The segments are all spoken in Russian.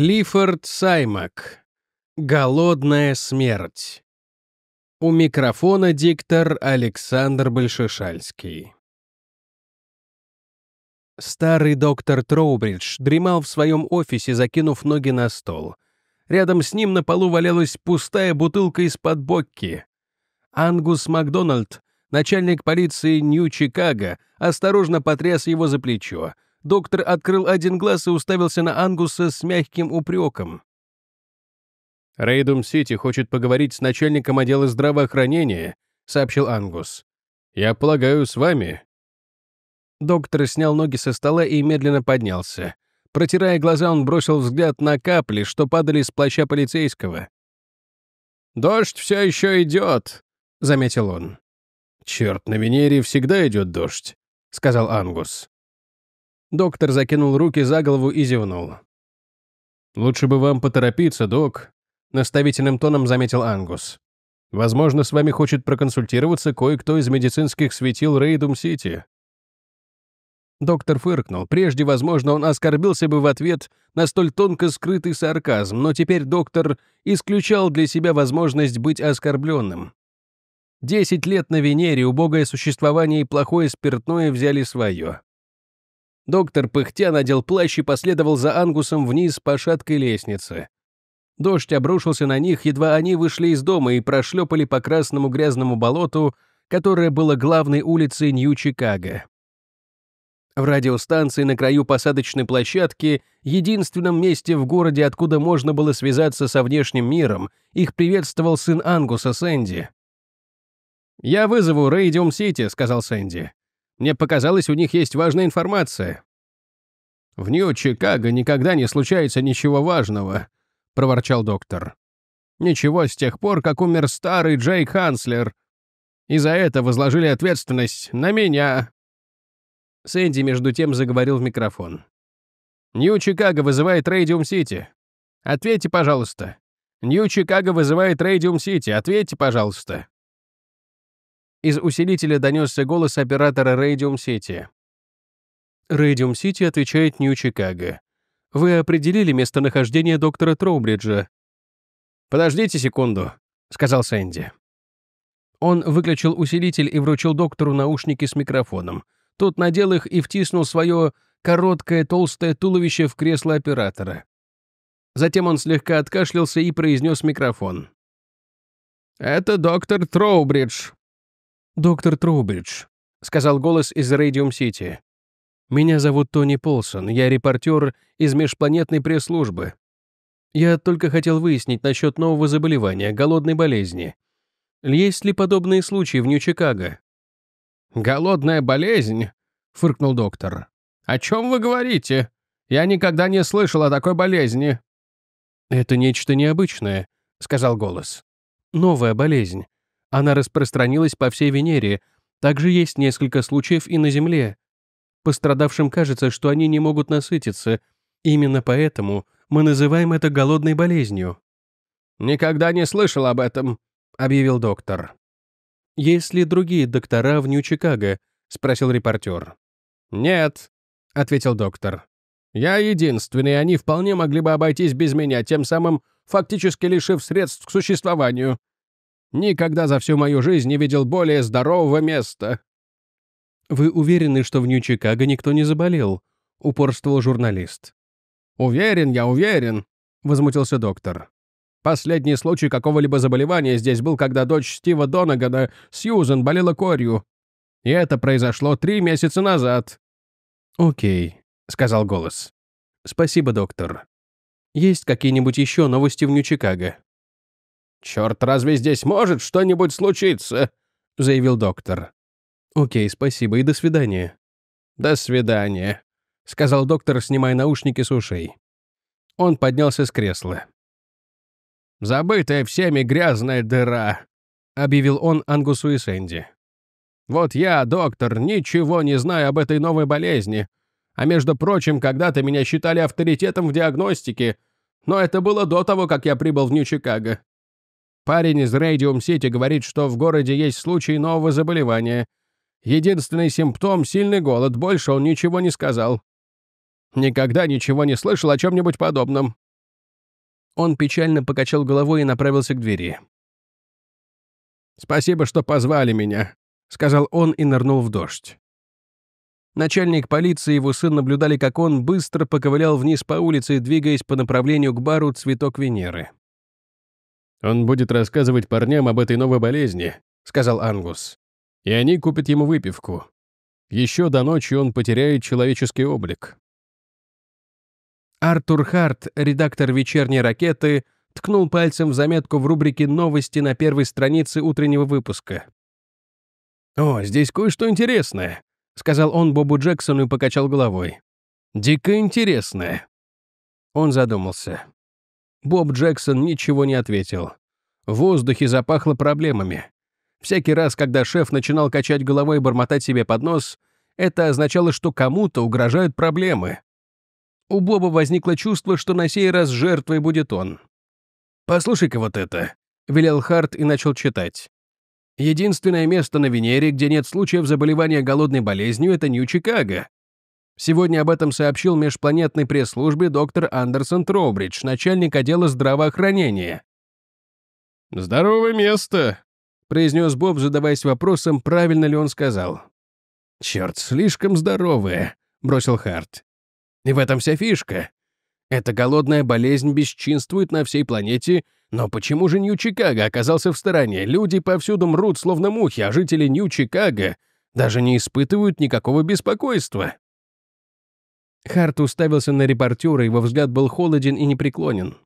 Клиффорд Саймак. Голодная смерть. У микрофона диктор Александр Большешальский. Старый доктор Троубридж дремал в своем офисе, закинув ноги на стол. Рядом с ним на полу валялась пустая бутылка из-под бокки. Ангус Макдональд, начальник полиции Нью-Чикаго, осторожно потряс его за плечо — Доктор открыл один глаз и уставился на Ангуса с мягким упреком. «Рейдум Сити хочет поговорить с начальником отдела здравоохранения», — сообщил Ангус. «Я полагаю, с вами». Доктор снял ноги со стола и медленно поднялся. Протирая глаза, он бросил взгляд на капли, что падали с плаща полицейского. «Дождь все еще идет», — заметил он. «Черт, на Венере всегда идет дождь», — сказал Ангус. Доктор закинул руки за голову и зевнул. «Лучше бы вам поторопиться, док», — наставительным тоном заметил Ангус. «Возможно, с вами хочет проконсультироваться кое-кто из медицинских светил Рейдум-Сити». Доктор фыркнул. Прежде, возможно, он оскорбился бы в ответ на столь тонко скрытый сарказм, но теперь доктор исключал для себя возможность быть оскорбленным. Десять лет на Венере убогое существование и плохое спиртное взяли свое. Доктор пыхтя надел плащ и последовал за Ангусом вниз по шаткой лестнице. Дождь обрушился на них, едва они вышли из дома и прошлепали по красному грязному болоту, которое было главной улицей Нью-Чикаго. В радиостанции на краю посадочной площадки, единственном месте в городе, откуда можно было связаться со внешним миром, их приветствовал сын Ангуса Сэнди. «Я вызову Рейдиум Сити», — сказал Сэнди. Мне показалось, у них есть важная информация». «В Нью-Чикаго никогда не случается ничего важного», — проворчал доктор. «Ничего с тех пор, как умер старый Джей Ханслер. И за это возложили ответственность на меня». Сэнди между тем заговорил в микрофон. «Нью-Чикаго вызывает Рейдиум-Сити. Ответьте, пожалуйста. Нью-Чикаго вызывает Рейдиум-Сити. Ответьте, пожалуйста». Из усилителя донесся голос оператора Radium City. Radium City отвечает Нью-Чикаго. Вы определили местонахождение доктора Троубриджа. «Подождите секунду», — сказал Сэнди. Он выключил усилитель и вручил доктору наушники с микрофоном. Тот надел их и втиснул свое короткое толстое туловище в кресло оператора. Затем он слегка откашлялся и произнес микрофон. «Это доктор Троубридж. «Доктор Трубридж», — сказал голос из Рейдиум-Сити. «Меня зовут Тони Полсон, я репортер из межпланетной пресс-службы. Я только хотел выяснить насчет нового заболевания, голодной болезни. Есть ли подобные случаи в Нью-Чикаго?» «Голодная болезнь?» — фыркнул доктор. «О чем вы говорите? Я никогда не слышал о такой болезни». «Это нечто необычное», — сказал голос. «Новая болезнь. Она распространилась по всей Венере. Также есть несколько случаев и на Земле. Пострадавшим кажется, что они не могут насытиться. Именно поэтому мы называем это голодной болезнью». «Никогда не слышал об этом», — объявил доктор. «Есть ли другие доктора в Нью-Чикаго?» — спросил репортер. «Нет», — ответил доктор. «Я единственный, они вполне могли бы обойтись без меня, тем самым фактически лишив средств к существованию. Никогда за всю мою жизнь не видел более здорового места». «Вы уверены, что в Нью-Чикаго никто не заболел?» — упорствовал журналист. «Уверен, я уверен», — возмутился доктор. «Последний случай какого-либо заболевания здесь был, когда дочь Стива Донагана, Сьюзен, болела корью. И это произошло три месяца назад». «Окей», — сказал голос. «Спасибо, доктор. Есть какие-нибудь еще новости в Нью-Чикаго?» «Черт, разве здесь может что-нибудь случиться?» — заявил доктор. «Окей, спасибо и до свидания». «До свидания», — сказал доктор, снимая наушники с ушей. Он поднялся с кресла. «Забытая всеми грязная дыра», — объявил он Ангусу и Сэнди. «Вот я, доктор, ничего не знаю об этой новой болезни. А между прочим, когда-то меня считали авторитетом в диагностике, но это было до того, как я прибыл в Нью-Чикаго. Парень из Radium City говорит, что в городе есть случай нового заболевания. Единственный симптом — сильный голод, больше он ничего не сказал. Никогда ничего не слышал о чем-нибудь подобном. Он печально покачал головой и направился к двери. «Спасибо, что позвали меня», — сказал он и нырнул в дождь. Начальник полиции и его сын наблюдали, как он быстро поковылял вниз по улице, двигаясь по направлению к бару «Цветок Венеры». Он будет рассказывать парням об этой новой болезни», — сказал Ангус. «И они купят ему выпивку. Еще до ночи он потеряет человеческий облик». Артур Харт, редактор «Вечерней ракеты», ткнул пальцем в заметку в рубрике «Новости» на первой странице утреннего выпуска. «О, здесь кое-что интересное», — сказал он Бобу Джексону и покачал головой. «Дико интересное». Он задумался. Боб Джексон ничего не ответил. В воздухе запахло проблемами. Всякий раз, когда шеф начинал качать головой и бормотать себе под нос, это означало, что кому-то угрожают проблемы. У Боба возникло чувство, что на сей раз жертвой будет он. «Послушай-ка вот это», — велел Харт и начал читать. «Единственное место на Венере, где нет случаев заболевания голодной болезнью, это Нью-Чикаго. Сегодня об этом сообщил межпланетной пресс-службе доктор Андерсон Троубридж, начальник отдела здравоохранения. «Здоровое место», — произнес Боб, задаваясь вопросом, правильно ли он сказал. «Черт, слишком здоровое», — бросил Харт. «И в этом вся фишка. Эта голодная болезнь бесчинствует на всей планете, но почему же Нью-Чикаго оказался в стороне? Люди повсюду мрут, словно мухи, а жители Нью-Чикаго даже не испытывают никакого беспокойства. Харт уставился на репортера, его взгляд был холоден и непреклонен.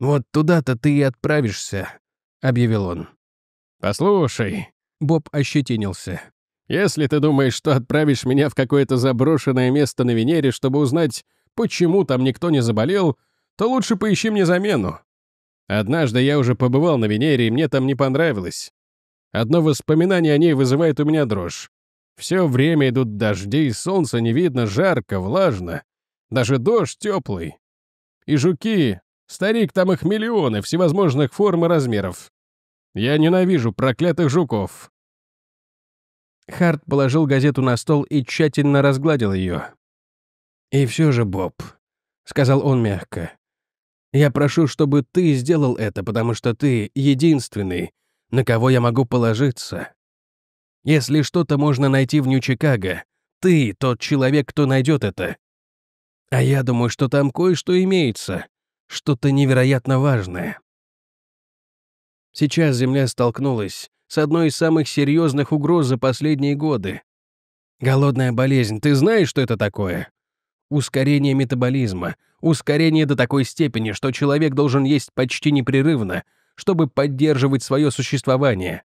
«Вот туда-то ты и отправишься», — объявил он. «Послушай», — Боб ощетинился. «Если ты думаешь, что отправишь меня в какое-то заброшенное место на Венере, чтобы узнать, почему там никто не заболел, то лучше поищи мне замену. Однажды я уже побывал на Венере, и мне там не понравилось. Одно воспоминание о ней вызывает у меня дрожь. Все время идут дожди, и солнца не видно, жарко, влажно. Даже дождь теплый. И жуки. Старик, там их миллионы, всевозможных форм и размеров. Я ненавижу проклятых жуков. Харт положил газету на стол и тщательно разгладил ее. «И все же, Боб», — сказал он мягко, — «я прошу, чтобы ты сделал это, потому что ты единственный, на кого я могу положиться». Если что-то можно найти в Нью-Чикаго, ты тот человек, кто найдет это. А я думаю, что там кое-что имеется, что-то невероятно важное. Сейчас Земля столкнулась с одной из самых серьезных угроз за последние годы. Голодная болезнь, ты знаешь, что это такое? Ускорение метаболизма, ускорение до такой степени, что человек должен есть почти непрерывно, чтобы поддерживать свое существование.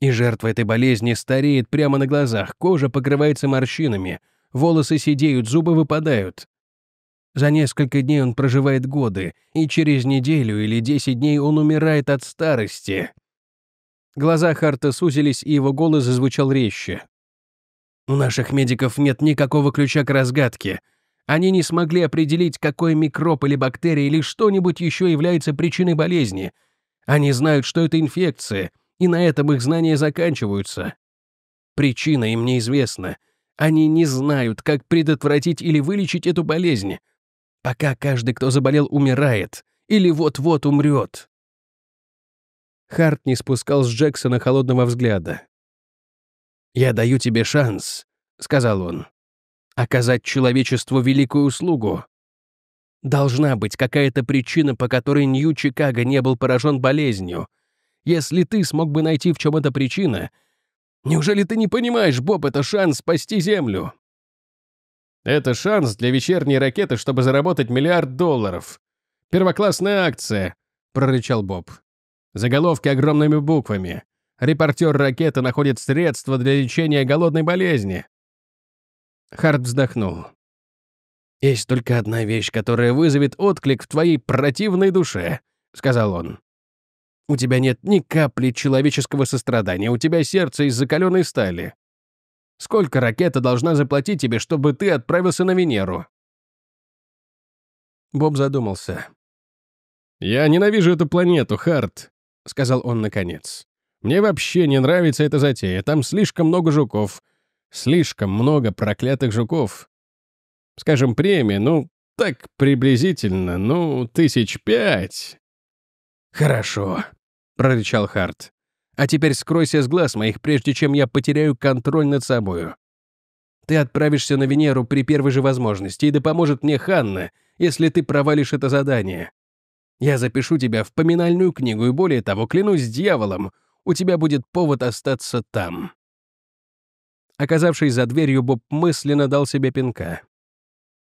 И жертва этой болезни стареет прямо на глазах, кожа покрывается морщинами, волосы сидеют, зубы выпадают. За несколько дней он проживает годы, и через неделю или десять дней он умирает от старости. Глаза Харта сузились, и его голос зазвучал резче. «У наших медиков нет никакого ключа к разгадке. Они не смогли определить, какой микроб или бактерия или что-нибудь еще является причиной болезни. Они знают, что это инфекция — и на этом их знания заканчиваются. Причина им неизвестна. Они не знают, как предотвратить или вылечить эту болезнь. Пока каждый, кто заболел, умирает или вот-вот умрет. Харт не спускал с Джексона холодного взгляда. «Я даю тебе шанс», — сказал он, — «оказать человечеству великую услугу. Должна быть какая-то причина, по которой Нью-Чикаго не был поражен болезнью, если ты смог бы найти, в чем эта причина... Неужели ты не понимаешь, Боб, это шанс спасти Землю?» «Это шанс для вечерней ракеты, чтобы заработать миллиард долларов. Первоклассная акция», — прорычал Боб. Заголовки огромными буквами. «Репортер ракеты находит средства для лечения голодной болезни». Харт вздохнул. «Есть только одна вещь, которая вызовет отклик в твоей противной душе», — сказал он. У тебя нет ни капли человеческого сострадания, у тебя сердце из закаленной стали. Сколько ракета должна заплатить тебе, чтобы ты отправился на Венеру?» Боб задумался. «Я ненавижу эту планету, Харт», — сказал он наконец. «Мне вообще не нравится эта затея. Там слишком много жуков. Слишком много проклятых жуков. Скажем, премия, ну, так приблизительно, ну, тысяч пять». «Хорошо», — прорычал Харт. «А теперь скройся с глаз моих, прежде чем я потеряю контроль над собою. Ты отправишься на Венеру при первой же возможности, и да поможет мне Ханна, если ты провалишь это задание. Я запишу тебя в поминальную книгу, и более того, клянусь дьяволом, у тебя будет повод остаться там». Оказавшись за дверью, Боб мысленно дал себе пинка.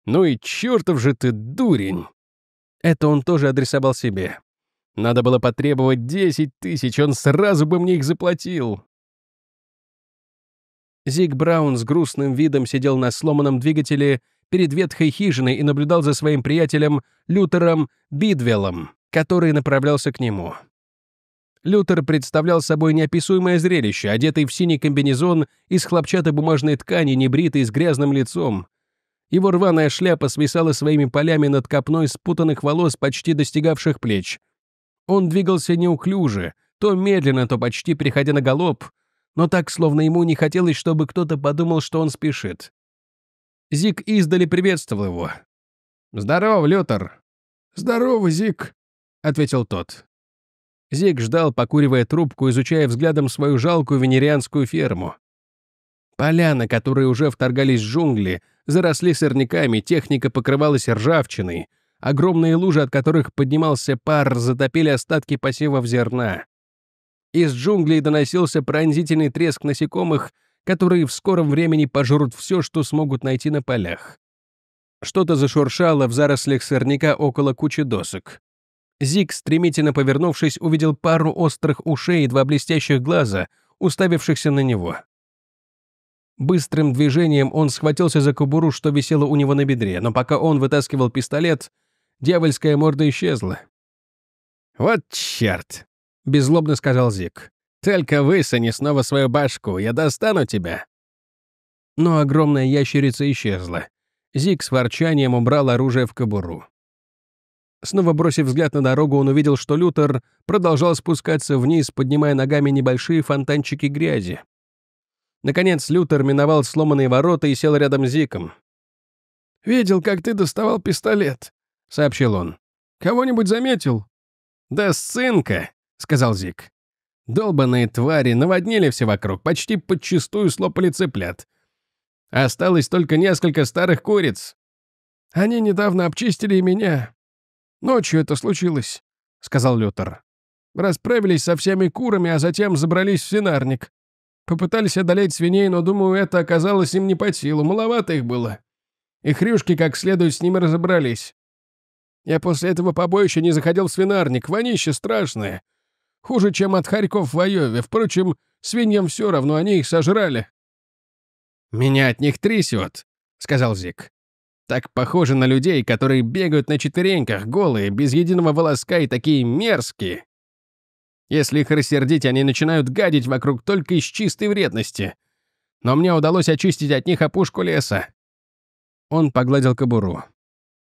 «Ну и чертов же ты дурень!» Это он тоже адресовал себе. Надо было потребовать 10 тысяч, он сразу бы мне их заплатил. Зиг Браун с грустным видом сидел на сломанном двигателе перед ветхой хижиной и наблюдал за своим приятелем Лютером Бидвеллом, который направлялся к нему. Лютер представлял собой неописуемое зрелище, одетый в синий комбинезон из хлопчатобумажной ткани, небритый, с грязным лицом. Его рваная шляпа свисала своими полями над копной спутанных волос, почти достигавших плеч. Он двигался неуклюже, то медленно, то почти приходя на галоп, но так, словно ему не хотелось, чтобы кто-то подумал, что он спешит. Зик издали приветствовал его. Здорово, Лютер!» «Здорово, Зик!» — ответил тот. Зик ждал, покуривая трубку, изучая взглядом свою жалкую венерианскую ферму. Поляна, на которые уже вторгались джунгли, заросли сорняками, техника покрывалась ржавчиной, Огромные лужи, от которых поднимался пар, затопили остатки посевов зерна. Из джунглей доносился пронзительный треск насекомых, которые в скором времени пожрут все, что смогут найти на полях. Что-то зашуршало в зарослях сорняка около кучи досок. Зиг, стремительно повернувшись, увидел пару острых ушей и два блестящих глаза, уставившихся на него. Быстрым движением он схватился за кобуру, что висело у него на бедре, но пока он вытаскивал пистолет — Дьявольская морда исчезла. «Вот черт!» — беззлобно сказал Зик. «Только высуни снова свою башку, я достану тебя!» Но огромная ящерица исчезла. Зик с ворчанием убрал оружие в кобуру. Снова бросив взгляд на дорогу, он увидел, что Лютер продолжал спускаться вниз, поднимая ногами небольшие фонтанчики грязи. Наконец Лютер миновал сломанные ворота и сел рядом с Зиком. «Видел, как ты доставал пистолет», — сообщил он. «Кого-нибудь заметил?» «Да сценка», сынка, сказал Зик. Долбанные твари наводнили все вокруг, почти подчистую слопали цыплят. Осталось только несколько старых куриц. Они недавно обчистили и меня. Ночью это случилось, — сказал Лютер. Расправились со всеми курами, а затем забрались в свинарник. Попытались одолеть свиней, но, думаю, это оказалось им не по силу, маловато их было. И хрюшки как следует с ними разобрались. Я после этого побоища не заходил в свинарник, вонище страшное. Хуже, чем от хорьков в Айове. Впрочем, свиньям все равно, они их сожрали». «Меня от них трясет», — сказал Зик. «Так похоже на людей, которые бегают на четвереньках, голые, без единого волоска и такие мерзкие. Если их рассердить, они начинают гадить вокруг только из чистой вредности. Но мне удалось очистить от них опушку леса». Он погладил кобуру.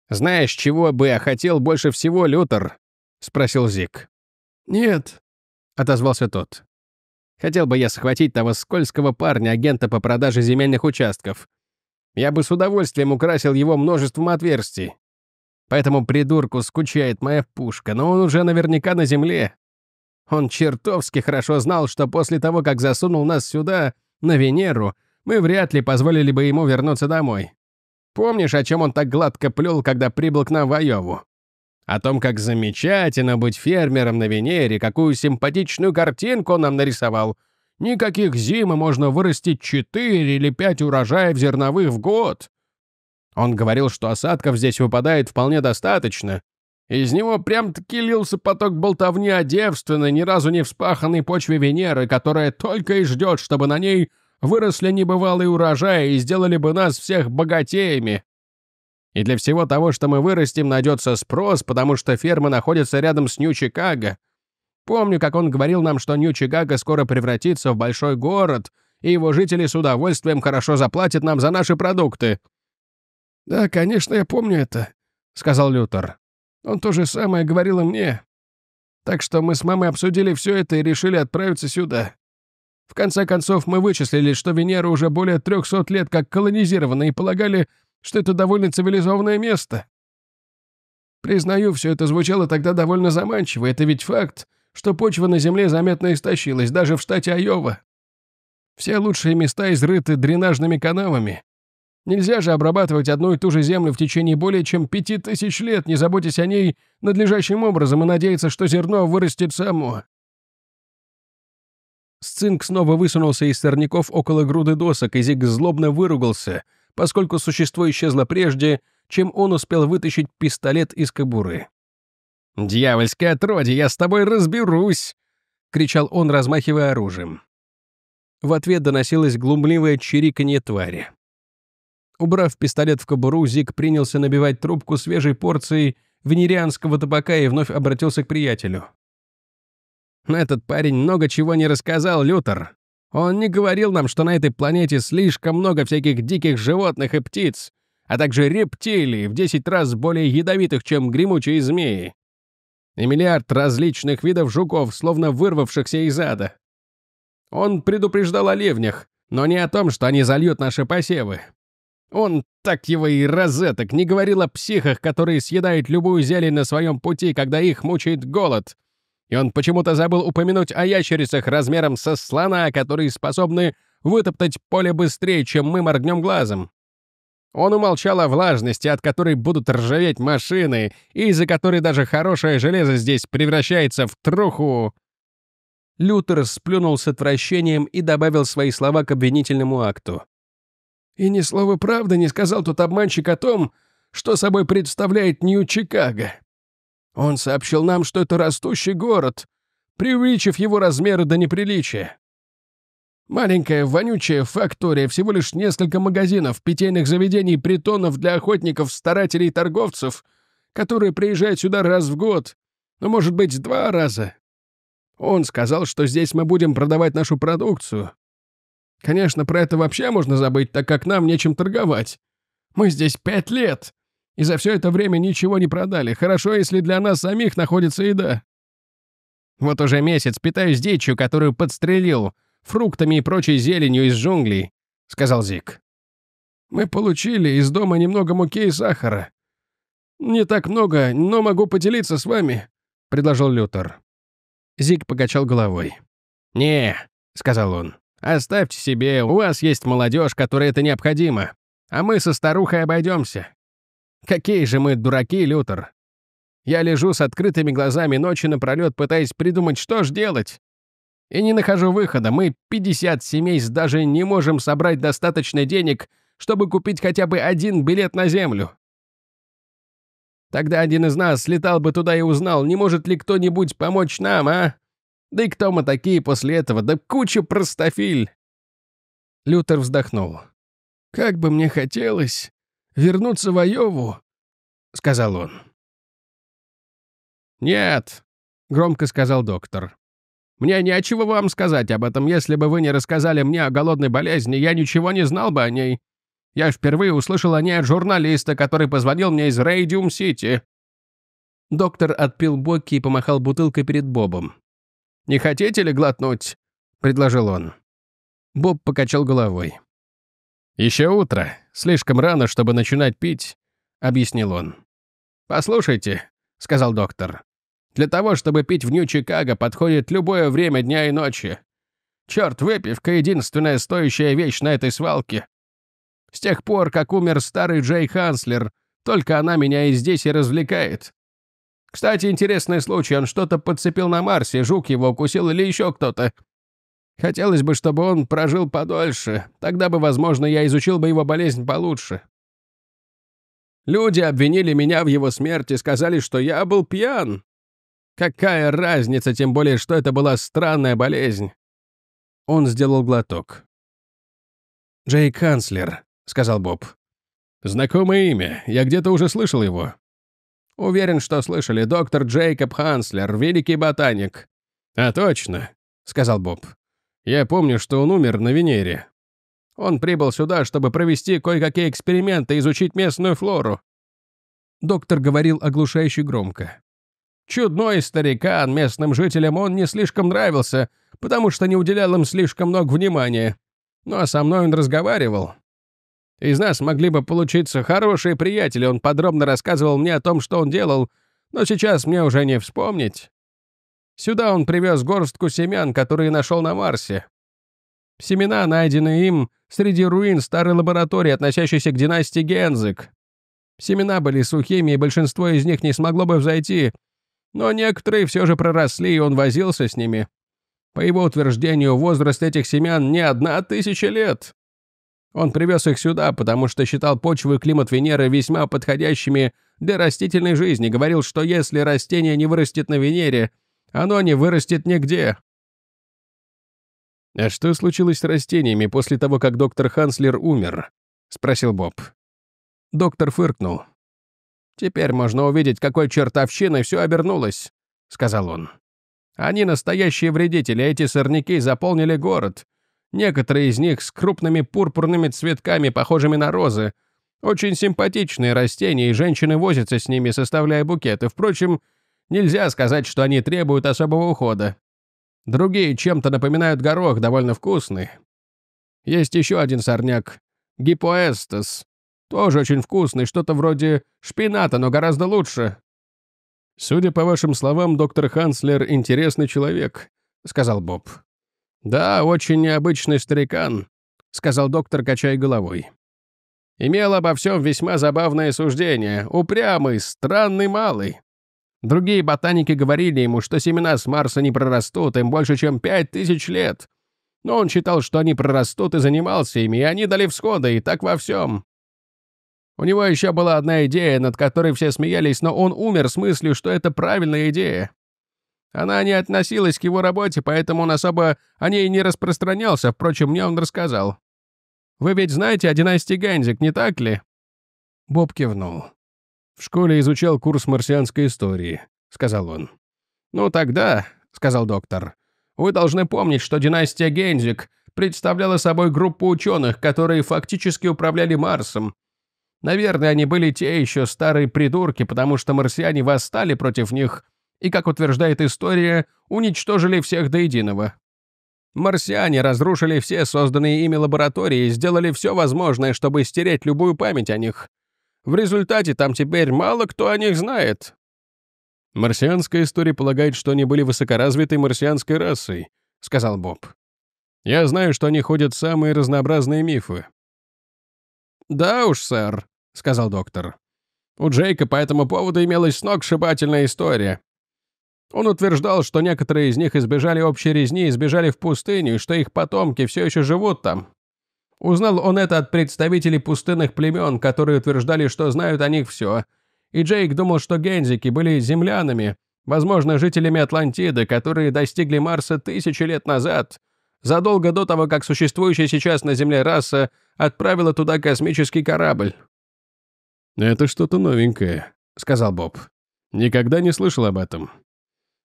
«Знаешь, чего бы я хотел больше всего, Лютер?» — спросил Зик. «Нет», — отозвался тот. «Хотел бы я схватить того скользкого парня, агента по продаже земельных участков. Я бы с удовольствием украсил его множеством отверстий. Поэтому придурку скучает моя пушка, но он уже наверняка на земле. Он чертовски хорошо знал, что после того, как засунул нас сюда, на Венеру, мы вряд ли позволили бы ему вернуться домой. Помнишь, о чем он так гладко плел, когда прибыл к нам в Айову? О том, как замечательно быть фермером на Венере, какую симпатичную картинку он нам нарисовал. Никаких зим и можно вырастить четыре или пять урожаев зерновых в год. Он говорил, что осадков здесь выпадает вполне достаточно. Из него прям-таки лился поток болтовни о девственной, ни разу не вспаханной почве Венеры, которая только и ждет, чтобы на ней выросли небывалые урожаи и сделали бы нас всех богатеями. И для всего того, что мы вырастим, найдется спрос, потому что ферма находится рядом с Нью-Чикаго. Помню, как он говорил нам, что Нью-Чикаго скоро превратится в большой город, и его жители с удовольствием хорошо заплатят нам за наши продукты». «Да, конечно, я помню это», — сказал Лютер. «Он то же самое говорил и мне. Так что мы с мамой обсудили все это и решили отправиться сюда. В конце концов, мы вычислили, что Венера уже более 300 лет как колонизирована и полагали, что это довольно цивилизованное место. Признаю, все это звучало тогда довольно заманчиво, это ведь факт, что почва на Земле заметно истощилась, даже в штате Айова. Все лучшие места изрыты дренажными канавами. Нельзя же обрабатывать одну и ту же землю в течение более чем пяти тысяч лет, не заботясь о ней надлежащим образом и надеяться, что зерно вырастет само. Сцинк снова высунулся из сорняков около груды досок, и Зиг злобно выругался, поскольку существо исчезло прежде, чем он успел вытащить пистолет из кобуры. «Дьявольское отродье, я с тобой разберусь!» — кричал он, размахивая оружием. В ответ доносилось глумливое чириканье твари. Убрав пистолет в кобуру, Зиг принялся набивать трубку свежей порцией венерианского табака и вновь обратился к приятелю. Но этот парень много чего не рассказал, Лютер. Он не говорил нам, что на этой планете слишком много всяких диких животных и птиц, а также рептилий в 10 раз более ядовитых, чем гремучие змеи. И миллиард различных видов жуков, словно вырвавшихся из ада. Он предупреждал о ливнях, но не о том, что они зальют наши посевы. Он, так его и розеток, не говорил о психах, которые съедают любую зелень на своем пути, когда их мучает голод, и он почему-то забыл упомянуть о ящерицах размером со слона, которые способны вытоптать поле быстрее, чем мы моргнем глазом. Он умолчал о влажности, от которой будут ржаветь машины, и из-за которой даже хорошее железо здесь превращается в труху. Лютер сплюнул с отвращением и добавил свои слова к обвинительному акту. «И ни слова правды не сказал тот обманщик о том, что собой представляет Нью-Чикаго». Он сообщил нам, что это растущий город, преувеличив его размеры до неприличия. Маленькая, вонючая фактория, всего лишь несколько магазинов, питейных заведений, притонов для охотников, старателей и торговцев, которые приезжают сюда раз в год, ну, может быть, два раза. Он сказал, что здесь мы будем продавать нашу продукцию. Конечно, про это вообще можно забыть, так как нам нечем торговать. Мы здесь пять лет, и за все это время ничего не продали. Хорошо, если для нас самих находится еда. Вот уже месяц питаюсь дичью, которую подстрелил, фруктами и прочей зеленью из джунглей», — сказал Зик. «Мы получили из дома немного муки и сахара. Не так много, но могу поделиться с вами», — предложил Лютер. Зик покачал головой. «Не», — сказал он, — «оставьте себе, у вас есть молодежь, которой это необходимо, а мы со старухой обойдемся. Какие же мы дураки, Лютер. Я лежу с открытыми глазами ночи напролет, пытаясь придумать, что ж делать. И не нахожу выхода. Мы, 50 семей даже не можем собрать достаточно денег, чтобы купить хотя бы один билет на Землю. Тогда один из нас слетал бы туда и узнал, не может ли кто-нибудь помочь нам, а? Да и кто мы такие после этого? Да куча простофиль!» Лютер вздохнул. «Как бы мне хотелось, вернуться в Айову?» — сказал он. «Нет», — громко сказал доктор. «Мне нечего вам сказать об этом. Если бы вы не рассказали мне о голодной болезни, я ничего не знал бы о ней. Я впервые услышал о ней от журналиста, который позвонил мне из Рейдиум-Сити». Доктор отпил боки и помахал бутылкой перед Бобом. «Не хотите ли глотнуть?» — предложил он. Боб покачал головой. «Еще утро», слишком рано, чтобы начинать пить», — объяснил он. «Послушайте», — сказал доктор, — «для того, чтобы пить в Нью-Чикаго, подходит любое время дня и ночи. Черт, выпивка — единственная стоящая вещь на этой свалке. С тех пор, как умер старый Джей Ханслер, только она меня и здесь и развлекает. Кстати, интересный случай, он что-то подцепил на Марсе, жук его укусил или еще кто-то. Хотелось бы, чтобы он прожил подольше. Тогда бы, возможно, я изучил бы его болезнь получше. Люди обвинили меня в его смерти, сказали, что я был пьян. Какая разница, тем более, что это была странная болезнь. Он сделал глоток. «Джей Канцлер», — сказал Боб. «Знакомое имя. Я где-то уже слышал его». «Уверен, что слышали. Доктор Джейкоб Ханслер, великий ботаник». «А точно», — сказал Боб. Я помню, что он умер на Венере. Он прибыл сюда, чтобы провести кое-какие эксперименты, и изучить местную флору». Доктор говорил оглушающе громко. «Чудной старикан, местным жителям он не слишком нравился, потому что не уделял им слишком много внимания. Ну а со мной он разговаривал, из нас могли бы получиться хорошие приятели, он подробно рассказывал мне о том, что он делал, но сейчас мне уже не вспомнить. Сюда он привез горстку семян, которые нашел на Марсе. Семена, найденные им среди руин старой лаборатории, относящейся к династии Гензик. Семена были сухими, и большинство из них не смогло бы взойти, но некоторые все же проросли, и он возился с ними. По его утверждению, возраст этих семян не одна тысяча лет. Он привез их сюда, потому что считал почву и климат Венеры весьма подходящими для растительной жизни, говорил, что если растение не вырастет на Венере – оно не вырастет нигде. «А что случилось с растениями после того, как доктор Ханслер умер?» — спросил Боб. Доктор фыркнул. «Теперь можно увидеть, какой чертовщиной все обернулось», — сказал он. «Они настоящие вредители, эти сорняки заполнили город. Некоторые из них с крупными пурпурными цветками, похожими на розы. Очень симпатичные растения, и женщины возятся с ними, составляя букеты. Впрочем, Нельзя сказать, что они требуют особого ухода. Другие чем-то напоминают горох, довольно вкусный. Есть еще один сорняк. Гипоэстес. Тоже очень вкусный, что-то вроде шпината, но гораздо лучше. «Судя по вашим словам, доктор Ханслер — интересный человек», — сказал Боб. «Да, очень необычный старикан», — сказал доктор, качая головой. «Имел обо всем весьма забавное суждение. Упрямый, странный малый. Другие ботаники говорили ему, что семена с Марса не прорастут им больше, чем пять тысяч лет. Но он считал, что они прорастут и занимался ими, и они дали всходы, и так во всем. У него еще была одна идея, над которой все смеялись, но он умер с мыслью, что это правильная идея. Она не относилась к его работе, поэтому он особо о ней не распространялся, впрочем, мне он рассказал. «Вы ведь знаете о династии Гэнзик, не так ли?» Боб кивнул. «В школе изучал курс марсианской истории», — сказал он. «Ну тогда», — сказал доктор, — «вы должны помнить, что династия Гензик представляла собой группу ученых, которые фактически управляли Марсом. Наверное, они были те еще старые придурки, потому что марсиане восстали против них и, как утверждает история, уничтожили всех до единого. Марсиане разрушили все созданные ими лаборатории и сделали все возможное, чтобы стереть любую память о них. В результате там теперь мало кто о них знает. «Марсианская история полагает, что они были высокоразвитой марсианской расой», — сказал Боб. «Я знаю, что они ходят самые разнообразные мифы». «Да уж, сэр», — сказал доктор. У Джейка по этому поводу имелась сногсшибательная история. Он утверждал, что некоторые из них избежали общей резни и сбежали в пустыню, и что их потомки все еще живут там. Узнал он это от представителей пустынных племен, которые утверждали, что знают о них все. И Джейк думал, что гензики были землянами, возможно, жителями Атлантиды, которые достигли Марса тысячи лет назад, задолго до того, как существующая сейчас на Земле раса отправила туда космический корабль. «Это что-то новенькое», — сказал Боб. «Никогда не слышал об этом.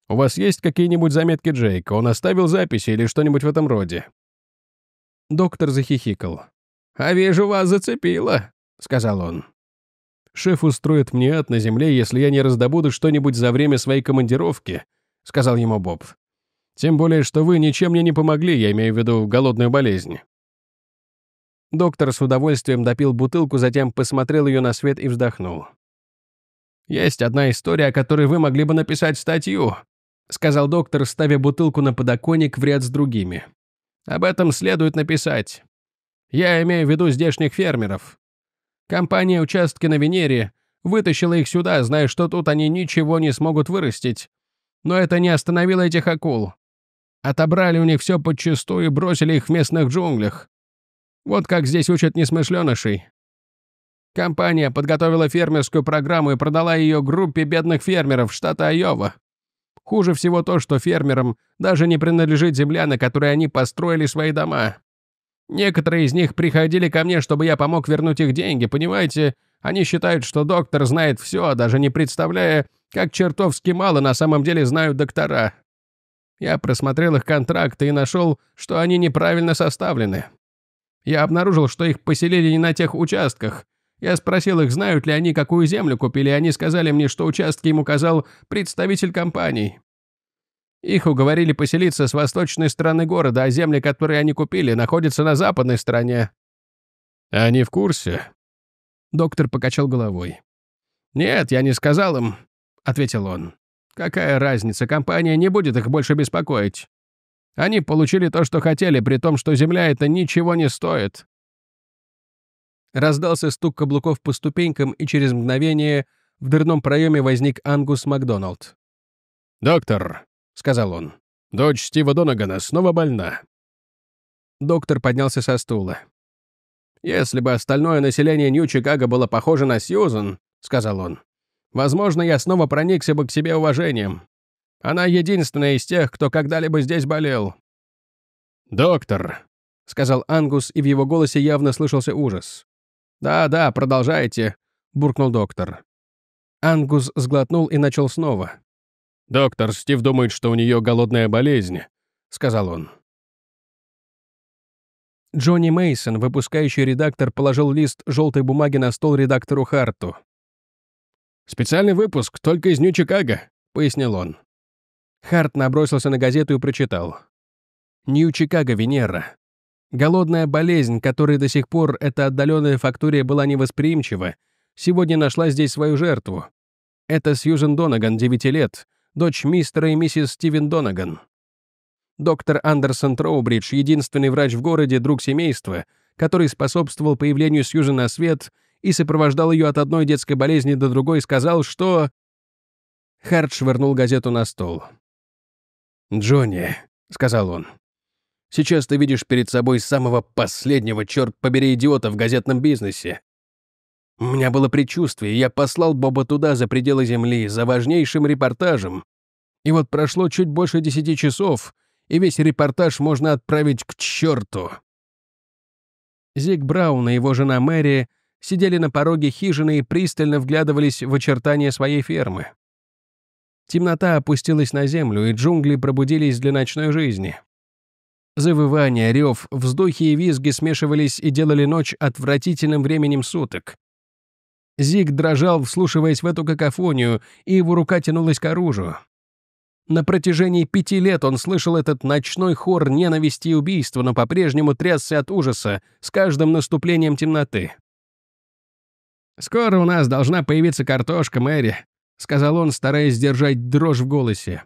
У вас есть какие-нибудь заметки Джейка? Он оставил записи или что-нибудь в этом роде?» Доктор захихикал. «А вижу, вас зацепило», — сказал он. «Шеф устроит мне ад на земле, если я не раздобуду что-нибудь за время своей командировки», — сказал ему Боб. «Тем более, что вы ничем мне не помогли, я имею в виду голодную болезнь». Доктор с удовольствием допил бутылку, затем посмотрел ее на свет и вздохнул. «Есть одна история, о которой вы могли бы написать статью», — сказал доктор, ставя бутылку на подоконник в ряд с другими. Об этом следует написать. Я имею в виду здешних фермеров. Компания «Участки на Венере» вытащила их сюда, зная, что тут они ничего не смогут вырастить. Но это не остановило этих акул. Отобрали у них все подчистую и бросили их в местных джунглях. Вот как здесь учат несмышленышей. Компания подготовила фермерскую программу и продала ее группе бедных фермеров штата Айова. Хуже всего то, что фермерам даже не принадлежит земля, на которой они построили свои дома. Некоторые из них приходили ко мне, чтобы я помог вернуть их деньги, понимаете? Они считают, что доктор знает все, даже не представляя, как чертовски мало на самом деле знают доктора. Я просмотрел их контракты и нашел, что они неправильно составлены. Я обнаружил, что их поселили не на тех участках, я спросил их, знают ли они, какую землю купили, и они сказали мне, что участки им указал представитель компании. Их уговорили поселиться с восточной стороны города, а земли, которые они купили, находятся на западной стороне. Они в курсе? Доктор покачал головой. «Нет, я не сказал им», — ответил он. «Какая разница, компания не будет их больше беспокоить. Они получили то, что хотели, при том, что земля это ничего не стоит. Раздался стук каблуков по ступенькам, и через мгновение в дырном проеме возник Ангус Макдоналд. «Доктор», — сказал он, — «дочь Стива Донагана снова больна». Доктор поднялся со стула. «Если бы остальное население Нью-Чикаго было похоже на Сьюзен», — сказал он, — «возможно, я снова проникся бы к себе уважением. Она единственная из тех, кто когда-либо здесь болел». «Доктор», — сказал Ангус, и в его голосе явно слышался ужас. «Да-да, продолжайте», — буркнул доктор. Ангус сглотнул и начал снова. «Доктор, Стив думает, что у нее голодная болезнь», — сказал он. Джонни Мейсон, выпускающий редактор, положил лист желтой бумаги на стол редактору Харту. «Специальный выпуск, только из Нью-Чикаго», — пояснил он. Харт набросился на газету и прочитал. «Нью-Чикаго, Венера. Голодная болезнь, которой до сих пор эта отдаленная фактурия была невосприимчива, сегодня нашла здесь свою жертву. Это Сьюзен Донаган, 9 лет, дочь мистера и миссис Стивен Донаган. Доктор Андерсон Троубридж, единственный врач в городе, друг семейства, который способствовал появлению Сьюзен на свет и сопровождал ее от одной детской болезни до другой, сказал, что... Харт швырнул газету на стол. «Джонни», — сказал он, Сейчас ты видишь перед собой самого последнего, черт побери, идиота в газетном бизнесе. У меня было предчувствие, я послал Боба туда, за пределы Земли, за важнейшим репортажем. И вот прошло чуть больше десяти часов, и весь репортаж можно отправить к черту. Зиг Браун и его жена Мэри сидели на пороге хижины и пристально вглядывались в очертания своей фермы. Темнота опустилась на землю, и джунгли пробудились для ночной жизни. Завывания, рев, вздохи и визги смешивались и делали ночь отвратительным временем суток. Зиг дрожал, вслушиваясь в эту какофонию, и его рука тянулась к оружию. На протяжении пяти лет он слышал этот ночной хор ненависти и убийства, но по-прежнему трясся от ужаса с каждым наступлением темноты. «Скоро у нас должна появиться картошка, Мэри», — сказал он, стараясь держать дрожь в голосе.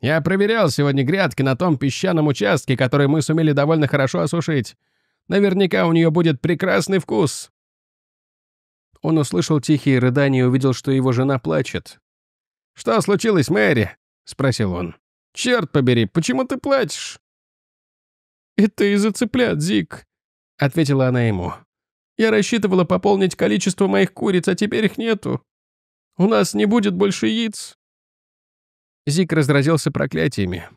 Я проверял сегодня грядки на том песчаном участке, который мы сумели довольно хорошо осушить. Наверняка у нее будет прекрасный вкус». Он услышал тихие рыдания и увидел, что его жена плачет. «Что случилось, Мэри?» — спросил он. «Черт побери, почему ты плачешь?» «Это из-за цыплят, Зик», — ответила она ему. «Я рассчитывала пополнить количество моих куриц, а теперь их нету. У нас не будет больше яиц». Зик разразился проклятиями.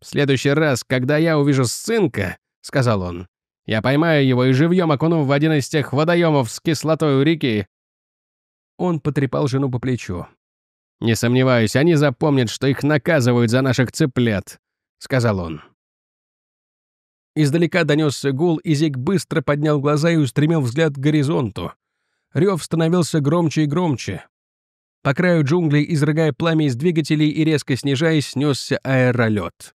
«В следующий раз, когда я увижу сынка, сказал он, — «я поймаю его и живьем окуну в один из тех водоемов с кислотой у реки». Он потрепал жену по плечу. «Не сомневаюсь, они запомнят, что их наказывают за наших цыплят», — сказал он. Издалека донесся гул, и Зик быстро поднял глаза и устремил взгляд к горизонту. Рев становился громче и громче. По краю джунглей, изрыгая пламя из двигателей и резко снижаясь, снесся аэролет.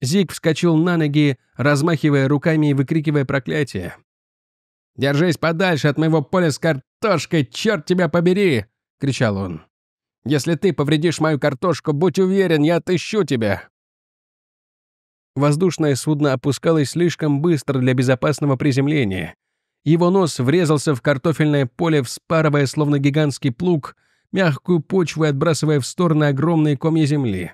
Зиг вскочил на ноги, размахивая руками и выкрикивая проклятие. «Держись подальше от моего поля с картошкой, черт тебя побери!» — кричал он. «Если ты повредишь мою картошку, будь уверен, я отыщу тебя!» Воздушное судно опускалось слишком быстро для безопасного приземления, его нос врезался в картофельное поле, вспарывая, словно гигантский плуг, мягкую почву и отбрасывая в стороны огромные комья земли.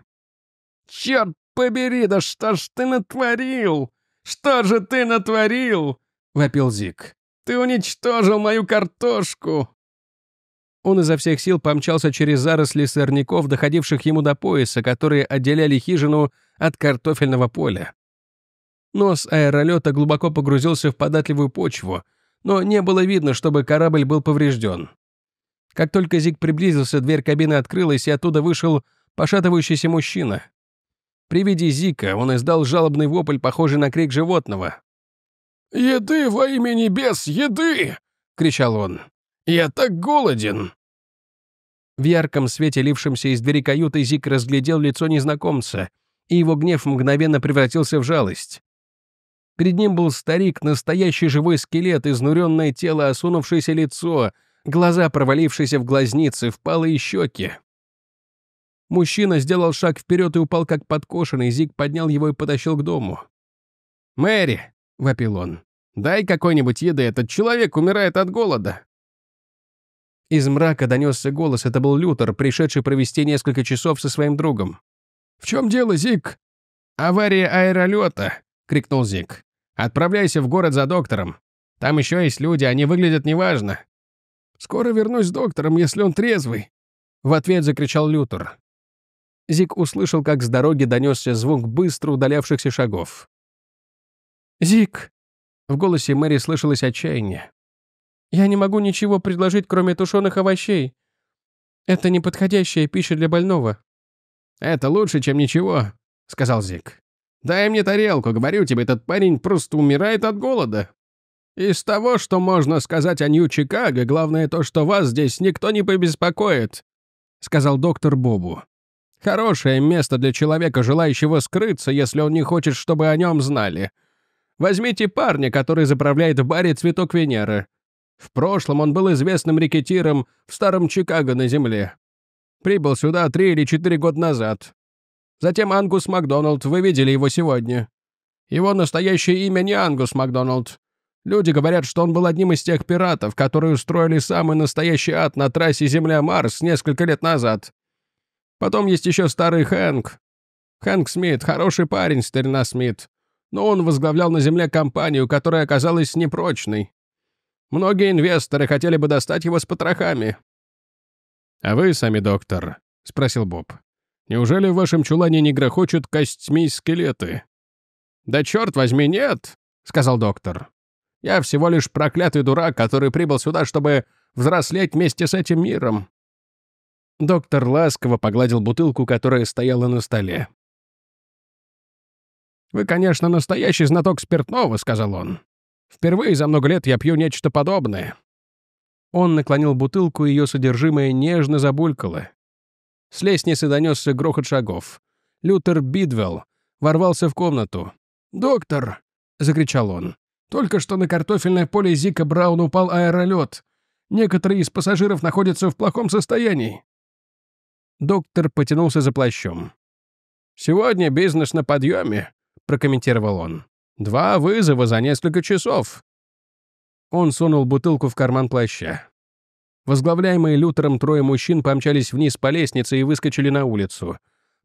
«Черт побери, да что ж ты натворил? Что же ты натворил?» — вопил Зик. «Ты уничтожил мою картошку!» Он изо всех сил помчался через заросли сорняков, доходивших ему до пояса, которые отделяли хижину от картофельного поля. Нос аэролета глубоко погрузился в податливую почву, но не было видно, чтобы корабль был поврежден. Как только Зиг приблизился, дверь кабины открылась, и оттуда вышел пошатывающийся мужчина. При виде Зика он издал жалобный вопль, похожий на крик животного. «Еды во имя небес, еды!» — кричал он. «Я так голоден!» В ярком свете, лившемся из двери каюты, Зик разглядел лицо незнакомца, и его гнев мгновенно превратился в жалость. Перед ним был старик, настоящий живой скелет, изнуренное тело, осунувшееся лицо, глаза, провалившиеся в глазницы, впалые щеки. Мужчина сделал шаг вперед и упал как подкошенный, Зиг поднял его и потащил к дому. «Мэри!» — вопил он. «Дай какой-нибудь еды, этот человек умирает от голода!» Из мрака донесся голос, это был Лютер, пришедший провести несколько часов со своим другом. «В чем дело, Зиг? «Авария аэролета крикнул Зик. «Отправляйся в город за доктором. Там еще есть люди, они выглядят неважно». «Скоро вернусь с доктором, если он трезвый», — в ответ закричал Лютер. Зик услышал, как с дороги донесся звук быстро удалявшихся шагов. «Зик!» — в голосе Мэри слышалось отчаяние. «Я не могу ничего предложить, кроме тушеных овощей. Это неподходящая пища для больного». «Это лучше, чем ничего», — сказал Зик. «Дай мне тарелку, говорю тебе, этот парень просто умирает от голода». «Из того, что можно сказать о Нью-Чикаго, главное то, что вас здесь никто не побеспокоит», — сказал доктор Бобу. «Хорошее место для человека, желающего скрыться, если он не хочет, чтобы о нем знали. Возьмите парня, который заправляет в баре цветок Венеры. В прошлом он был известным рекетиром в старом Чикаго на земле. Прибыл сюда три или четыре года назад. Затем Ангус Макдоналд, вы видели его сегодня. Его настоящее имя не Ангус Макдоналд. Люди говорят, что он был одним из тех пиратов, которые устроили самый настоящий ад на трассе Земля-Марс несколько лет назад. Потом есть еще старый Хэнк. Хэнк Смит, хороший парень, старина Смит. Но он возглавлял на Земле компанию, которая оказалась непрочной. Многие инвесторы хотели бы достать его с потрохами. «А вы сами, доктор?» — спросил Боб. Неужели в вашем чулане не грохочут костьми скелеты?» «Да черт возьми, нет!» — сказал доктор. «Я всего лишь проклятый дурак, который прибыл сюда, чтобы взрослеть вместе с этим миром». Доктор ласково погладил бутылку, которая стояла на столе. «Вы, конечно, настоящий знаток спиртного», — сказал он. «Впервые за много лет я пью нечто подобное». Он наклонил бутылку, и ее содержимое нежно забулькало. С лестницы донесся грохот шагов. Лютер Бидвелл ворвался в комнату. «Доктор!» — закричал он. «Только что на картофельное поле Зика Браун упал аэролет. Некоторые из пассажиров находятся в плохом состоянии». Доктор потянулся за плащом. «Сегодня бизнес на подъеме», — прокомментировал он. «Два вызова за несколько часов». Он сунул бутылку в карман плаща. Возглавляемые Лютером трое мужчин помчались вниз по лестнице и выскочили на улицу.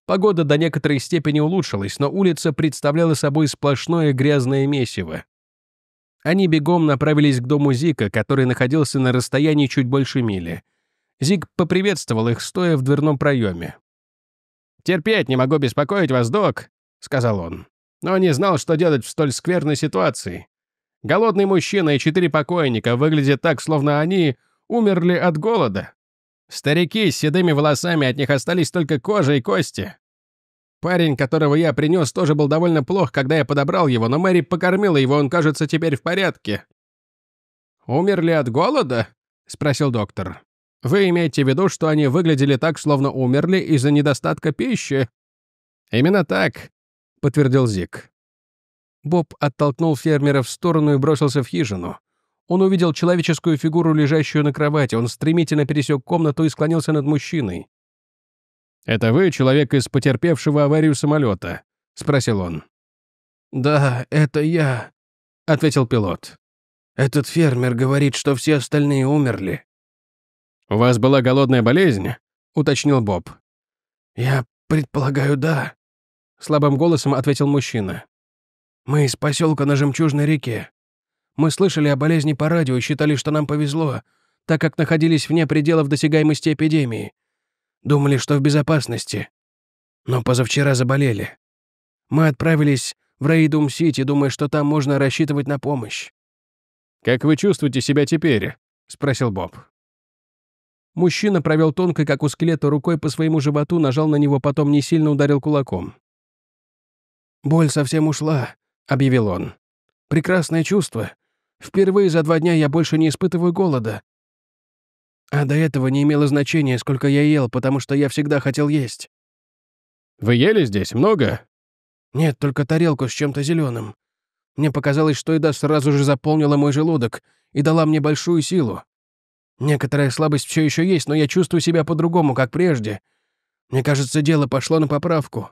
Погода до некоторой степени улучшилась, но улица представляла собой сплошное грязное месиво. Они бегом направились к дому Зика, который находился на расстоянии чуть больше мили. Зик поприветствовал их, стоя в дверном проеме. «Терпеть не могу беспокоить вас, док», — сказал он. «Но не знал, что делать в столь скверной ситуации. Голодный мужчина и четыре покойника выглядят так, словно они умерли от голода. Старики с седыми волосами, от них остались только кожа и кости. Парень, которого я принес, тоже был довольно плох, когда я подобрал его, но Мэри покормила его, он, кажется, теперь в порядке». «Умерли от голода?» — спросил доктор. «Вы имеете в виду, что они выглядели так, словно умерли из-за недостатка пищи?» «Именно так», — подтвердил Зик. Боб оттолкнул фермера в сторону и бросился в хижину. Он увидел человеческую фигуру, лежащую на кровати. Он стремительно пересек комнату и склонился над мужчиной. «Это вы, человек из потерпевшего аварию самолета?» — спросил он. «Да, это я», — ответил пилот. «Этот фермер говорит, что все остальные умерли». «У вас была голодная болезнь?» — уточнил Боб. «Я предполагаю, да», — слабым голосом ответил мужчина. «Мы из поселка на Жемчужной реке. Мы слышали о болезни по радио и считали, что нам повезло, так как находились вне пределов досягаемости эпидемии. Думали, что в безопасности. Но позавчера заболели. Мы отправились в Рейдум-Сити, думая, что там можно рассчитывать на помощь. «Как вы чувствуете себя теперь?» — спросил Боб. Мужчина провел тонкой, как у скелета, рукой по своему животу, нажал на него, потом не сильно ударил кулаком. «Боль совсем ушла», — объявил он. «Прекрасное чувство. Впервые за два дня я больше не испытываю голода. А до этого не имело значения, сколько я ел, потому что я всегда хотел есть. Вы ели здесь много? Нет, только тарелку с чем-то зеленым. Мне показалось, что еда сразу же заполнила мой желудок и дала мне большую силу. Некоторая слабость все еще есть, но я чувствую себя по-другому, как прежде. Мне кажется, дело пошло на поправку.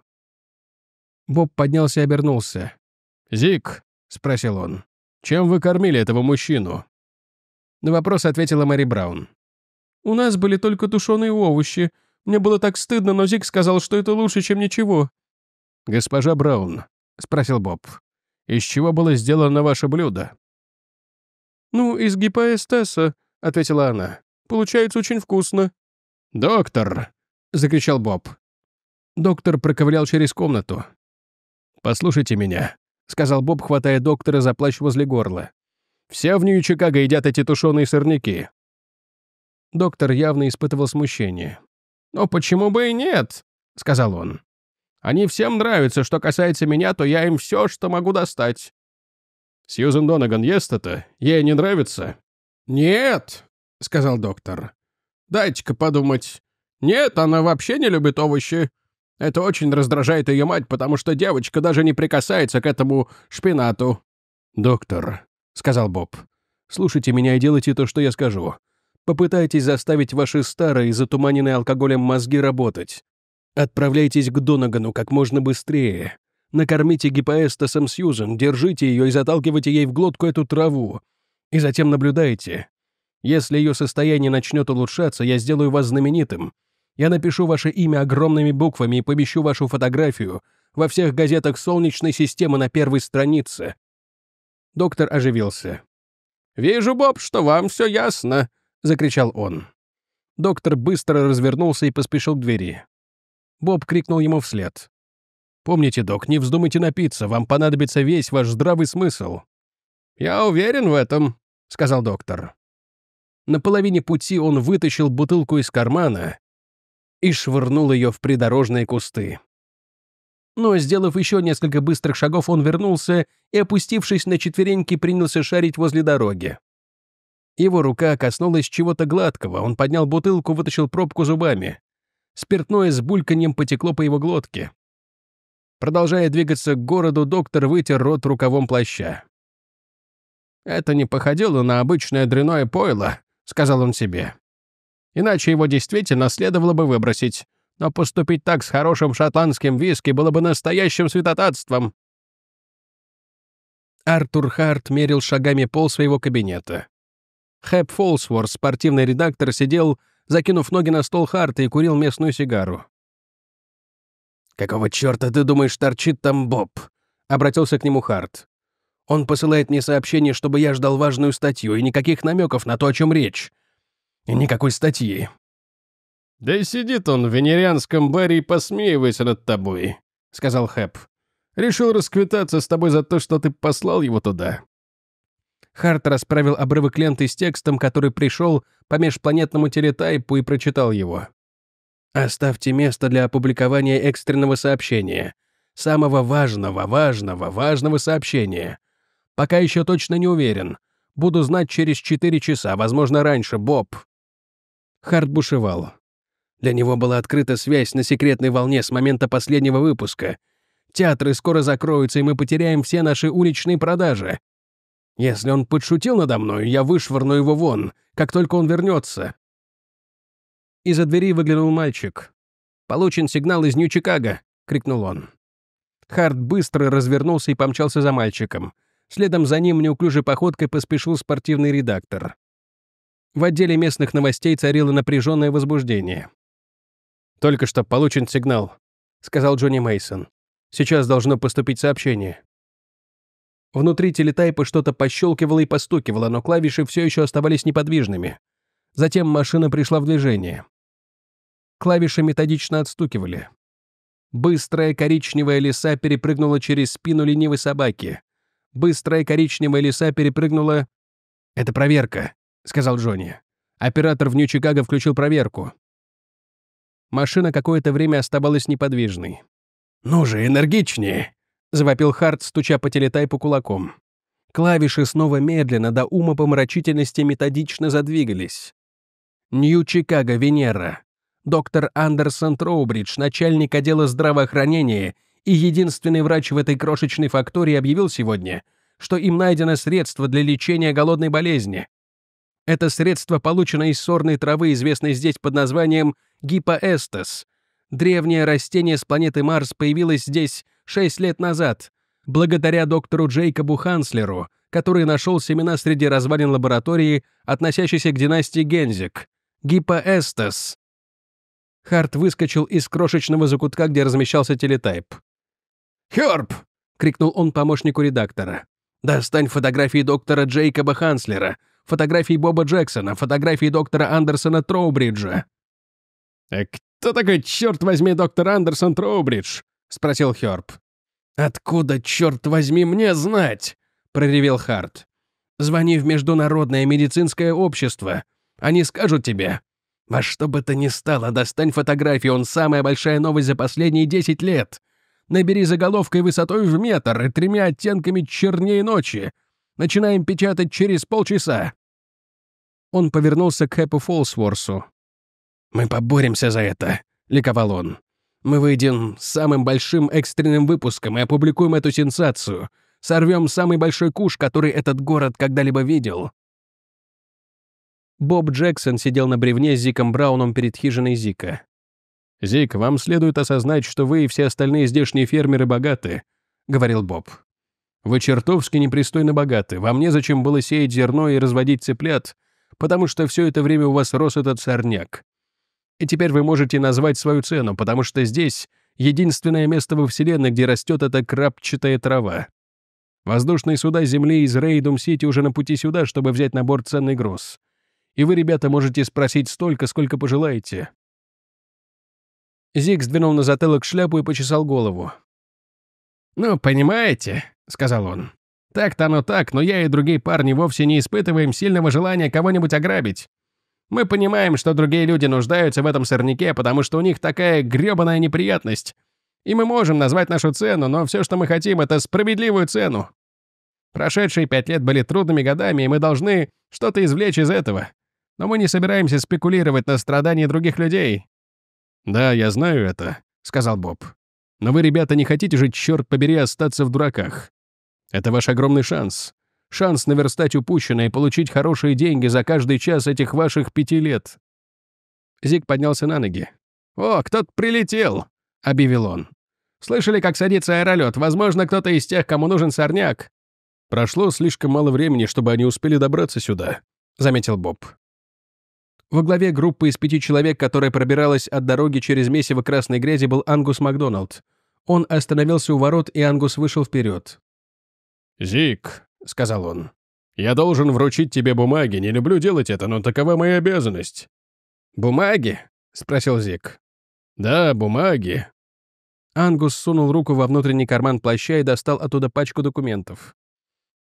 Боб поднялся и обернулся. «Зик?» — спросил он. Чем вы кормили этого мужчину?» На вопрос ответила Мэри Браун. «У нас были только тушеные овощи. Мне было так стыдно, но Зик сказал, что это лучше, чем ничего». «Госпожа Браун», — спросил Боб, — «из чего было сделано ваше блюдо?» «Ну, из гипоэстеса», — ответила она. «Получается очень вкусно». «Доктор!» — закричал Боб. Доктор проковылял через комнату. «Послушайте меня», — сказал Боб, хватая доктора за плащ возле горла. «Все в Нью-Чикаго едят эти тушеные сорняки». Доктор явно испытывал смущение. «Но почему бы и нет?» — сказал он. «Они всем нравятся. Что касается меня, то я им все, что могу достать». «Сьюзен Донаган ест это? Ей не нравится?» «Нет», — сказал доктор. «Дайте-ка подумать. Нет, она вообще не любит овощи. Это очень раздражает ее мать, потому что девочка даже не прикасается к этому шпинату». «Доктор», — сказал Боб, — «слушайте меня и делайте то, что я скажу. Попытайтесь заставить ваши старые, затуманенные алкоголем мозги работать. Отправляйтесь к Донагану как можно быстрее. Накормите гипоэстасом Сьюзен, держите ее и заталкивайте ей в глотку эту траву. И затем наблюдайте. Если ее состояние начнет улучшаться, я сделаю вас знаменитым. Я напишу ваше имя огромными буквами и помещу вашу фотографию во всех газетах Солнечной системы на первой странице». Доктор оживился. «Вижу, Боб, что вам все ясно», — закричал он. Доктор быстро развернулся и поспешил к двери. Боб крикнул ему вслед. «Помните, док, не вздумайте напиться, вам понадобится весь ваш здравый смысл». «Я уверен в этом», — сказал доктор. На половине пути он вытащил бутылку из кармана и швырнул ее в придорожные кусты. Но, сделав еще несколько быстрых шагов, он вернулся и, опустившись на четвереньки, принялся шарить возле дороги. Его рука коснулась чего-то гладкого, он поднял бутылку, вытащил пробку зубами. Спиртное с бульканьем потекло по его глотке. Продолжая двигаться к городу, доктор вытер рот рукавом плаща. «Это не походило на обычное дряное пойло», — сказал он себе. Иначе его действительно следовало бы выбросить. Но поступить так с хорошим шотландским виски было бы настоящим святотатством. Артур Харт мерил шагами пол своего кабинета. Хэп Фолсворд, спортивный редактор, сидел, закинув ноги на стол Харта и курил местную сигару. «Какого черта ты думаешь, торчит там Боб?» — обратился к нему Харт. «Он посылает мне сообщение, чтобы я ждал важную статью, и никаких намеков на то, о чем речь. И никакой статьи. «Да и сидит он в венерианском баре и посмеиваясь над тобой», — сказал Хэп. «Решил расквитаться с тобой за то, что ты послал его туда». Харт расправил обрывок ленты с текстом, который пришел по межпланетному телетайпу и прочитал его. «Оставьте место для опубликования экстренного сообщения. Самого важного, важного, важного сообщения. Пока еще точно не уверен. Буду знать через 4 часа, возможно, раньше, Боб». Харт бушевал. Для него была открыта связь на секретной волне с момента последнего выпуска. Театры скоро закроются, и мы потеряем все наши уличные продажи. Если он подшутил надо мной, я вышвырну его вон, как только он вернется. Из-за двери выглянул мальчик. «Получен сигнал из Нью-Чикаго!» — крикнул он. Харт быстро развернулся и помчался за мальчиком. Следом за ним неуклюжей походкой поспешил спортивный редактор в отделе местных новостей царило напряженное возбуждение. «Только что получен сигнал», — сказал Джонни Мейсон. «Сейчас должно поступить сообщение». Внутри телетайпа что-то пощелкивало и постукивало, но клавиши все еще оставались неподвижными. Затем машина пришла в движение. Клавиши методично отстукивали. Быстрая коричневая лиса перепрыгнула через спину ленивой собаки. Быстрая коричневая лиса перепрыгнула... Это проверка. — сказал Джонни. «Оператор в Нью-Чикаго включил проверку. Машина какое-то время оставалась неподвижной. «Ну же, энергичнее!» — завопил Харт, стуча по телетайпу кулаком. Клавиши снова медленно, до ума помрачительности методично задвигались. Нью-Чикаго, Венера. Доктор Андерсон Троубридж, начальник отдела здравоохранения и единственный врач в этой крошечной фактории, объявил сегодня, что им найдено средство для лечения голодной болезни. Это средство получено из сорной травы, известной здесь под названием гипоэстес. Древнее растение с планеты Марс появилось здесь 6 лет назад, благодаря доктору Джейкобу Ханслеру, который нашел семена среди развалин лаборатории, относящейся к династии Гензик. Гипоэстес. Харт выскочил из крошечного закутка, где размещался телетайп. Херп! крикнул он помощнику редактора. «Достань фотографии доктора Джейкоба Ханслера фотографии Боба Джексона, фотографии доктора Андерсона Троубриджа». «Э, кто такой, черт возьми, доктор Андерсон Троубридж?» — спросил Хёрб. «Откуда, черт возьми, мне знать?» — проревел Харт. «Звони в Международное медицинское общество. Они скажут тебе. Во что бы то ни стало, достань фотографию, он самая большая новость за последние 10 лет. Набери заголовкой высотой в метр и тремя оттенками чернее ночи. Начинаем печатать через полчаса!» Он повернулся к Хэпу Фолсворсу. «Мы поборемся за это!» — ликовал он. «Мы выйдем с самым большим экстренным выпуском и опубликуем эту сенсацию. Сорвем самый большой куш, который этот город когда-либо видел». Боб Джексон сидел на бревне с Зиком Брауном перед хижиной Зика. «Зик, вам следует осознать, что вы и все остальные здешние фермеры богаты», — говорил Боб. Вы чертовски непристойно богаты. Вам незачем было сеять зерно и разводить цыплят, потому что все это время у вас рос этот сорняк. И теперь вы можете назвать свою цену, потому что здесь единственное место во Вселенной, где растет эта крапчатая трава. Воздушные суда Земли из Рейдум-Сити уже на пути сюда, чтобы взять на борт ценный груз. И вы, ребята, можете спросить столько, сколько пожелаете». Зиг сдвинул на затылок шляпу и почесал голову. «Ну, понимаете», — сказал он. «Так-то оно так, но я и другие парни вовсе не испытываем сильного желания кого-нибудь ограбить. Мы понимаем, что другие люди нуждаются в этом сорняке, потому что у них такая грёбаная неприятность. И мы можем назвать нашу цену, но все, что мы хотим, это справедливую цену. Прошедшие пять лет были трудными годами, и мы должны что-то извлечь из этого. Но мы не собираемся спекулировать на страдании других людей». «Да, я знаю это», — сказал Боб. «Но вы, ребята, не хотите же, черт побери, остаться в дураках. Это ваш огромный шанс. Шанс наверстать упущенное и получить хорошие деньги за каждый час этих ваших пяти лет». Зик поднялся на ноги. «О, кто-то прилетел!» — объявил он. «Слышали, как садится аэролет? Возможно, кто-то из тех, кому нужен сорняк». «Прошло слишком мало времени, чтобы они успели добраться сюда», — заметил Боб. Во главе группы из пяти человек, которая пробиралась от дороги через месиво красной грязи, был Ангус Макдоналд. Он остановился у ворот, и Ангус вышел вперед. «Зик», — сказал он, — «я должен вручить тебе бумаги, не люблю делать это, но такова моя обязанность». «Бумаги?» — спросил Зик. «Да, бумаги». Ангус сунул руку во внутренний карман плаща и достал оттуда пачку документов.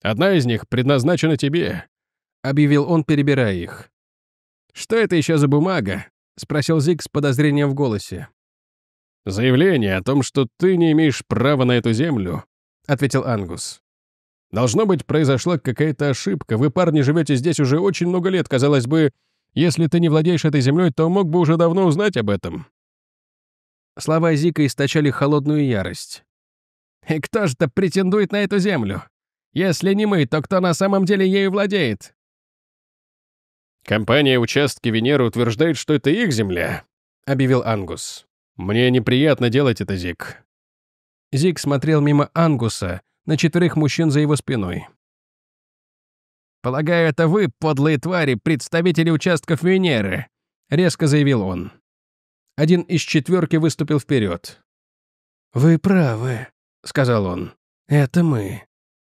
«Одна из них предназначена тебе», — объявил он, перебирая их. «Что это еще за бумага?» — спросил Зик с подозрением в голосе. «Заявление о том, что ты не имеешь права на эту землю», — ответил Ангус. Должно быть, произошла какая-то ошибка. Вы, парни, живете здесь уже очень много лет, казалось бы. Если ты не владеешь этой землей, то мог бы уже давно узнать об этом». Слова Зика источали холодную ярость. «И кто же-то претендует на эту землю? Если не мы, то кто на самом деле ею владеет?» «Компания «Участки Венеры» утверждает, что это их земля», — объявил Ангус. «Мне неприятно делать это, Зик». Зик смотрел мимо Ангуса, — на четверых мужчин за его спиной. «Полагаю, это вы, подлые твари, представители участков Венеры», — резко заявил он. Один из четверки выступил вперед. «Вы правы», — сказал он. «Это мы.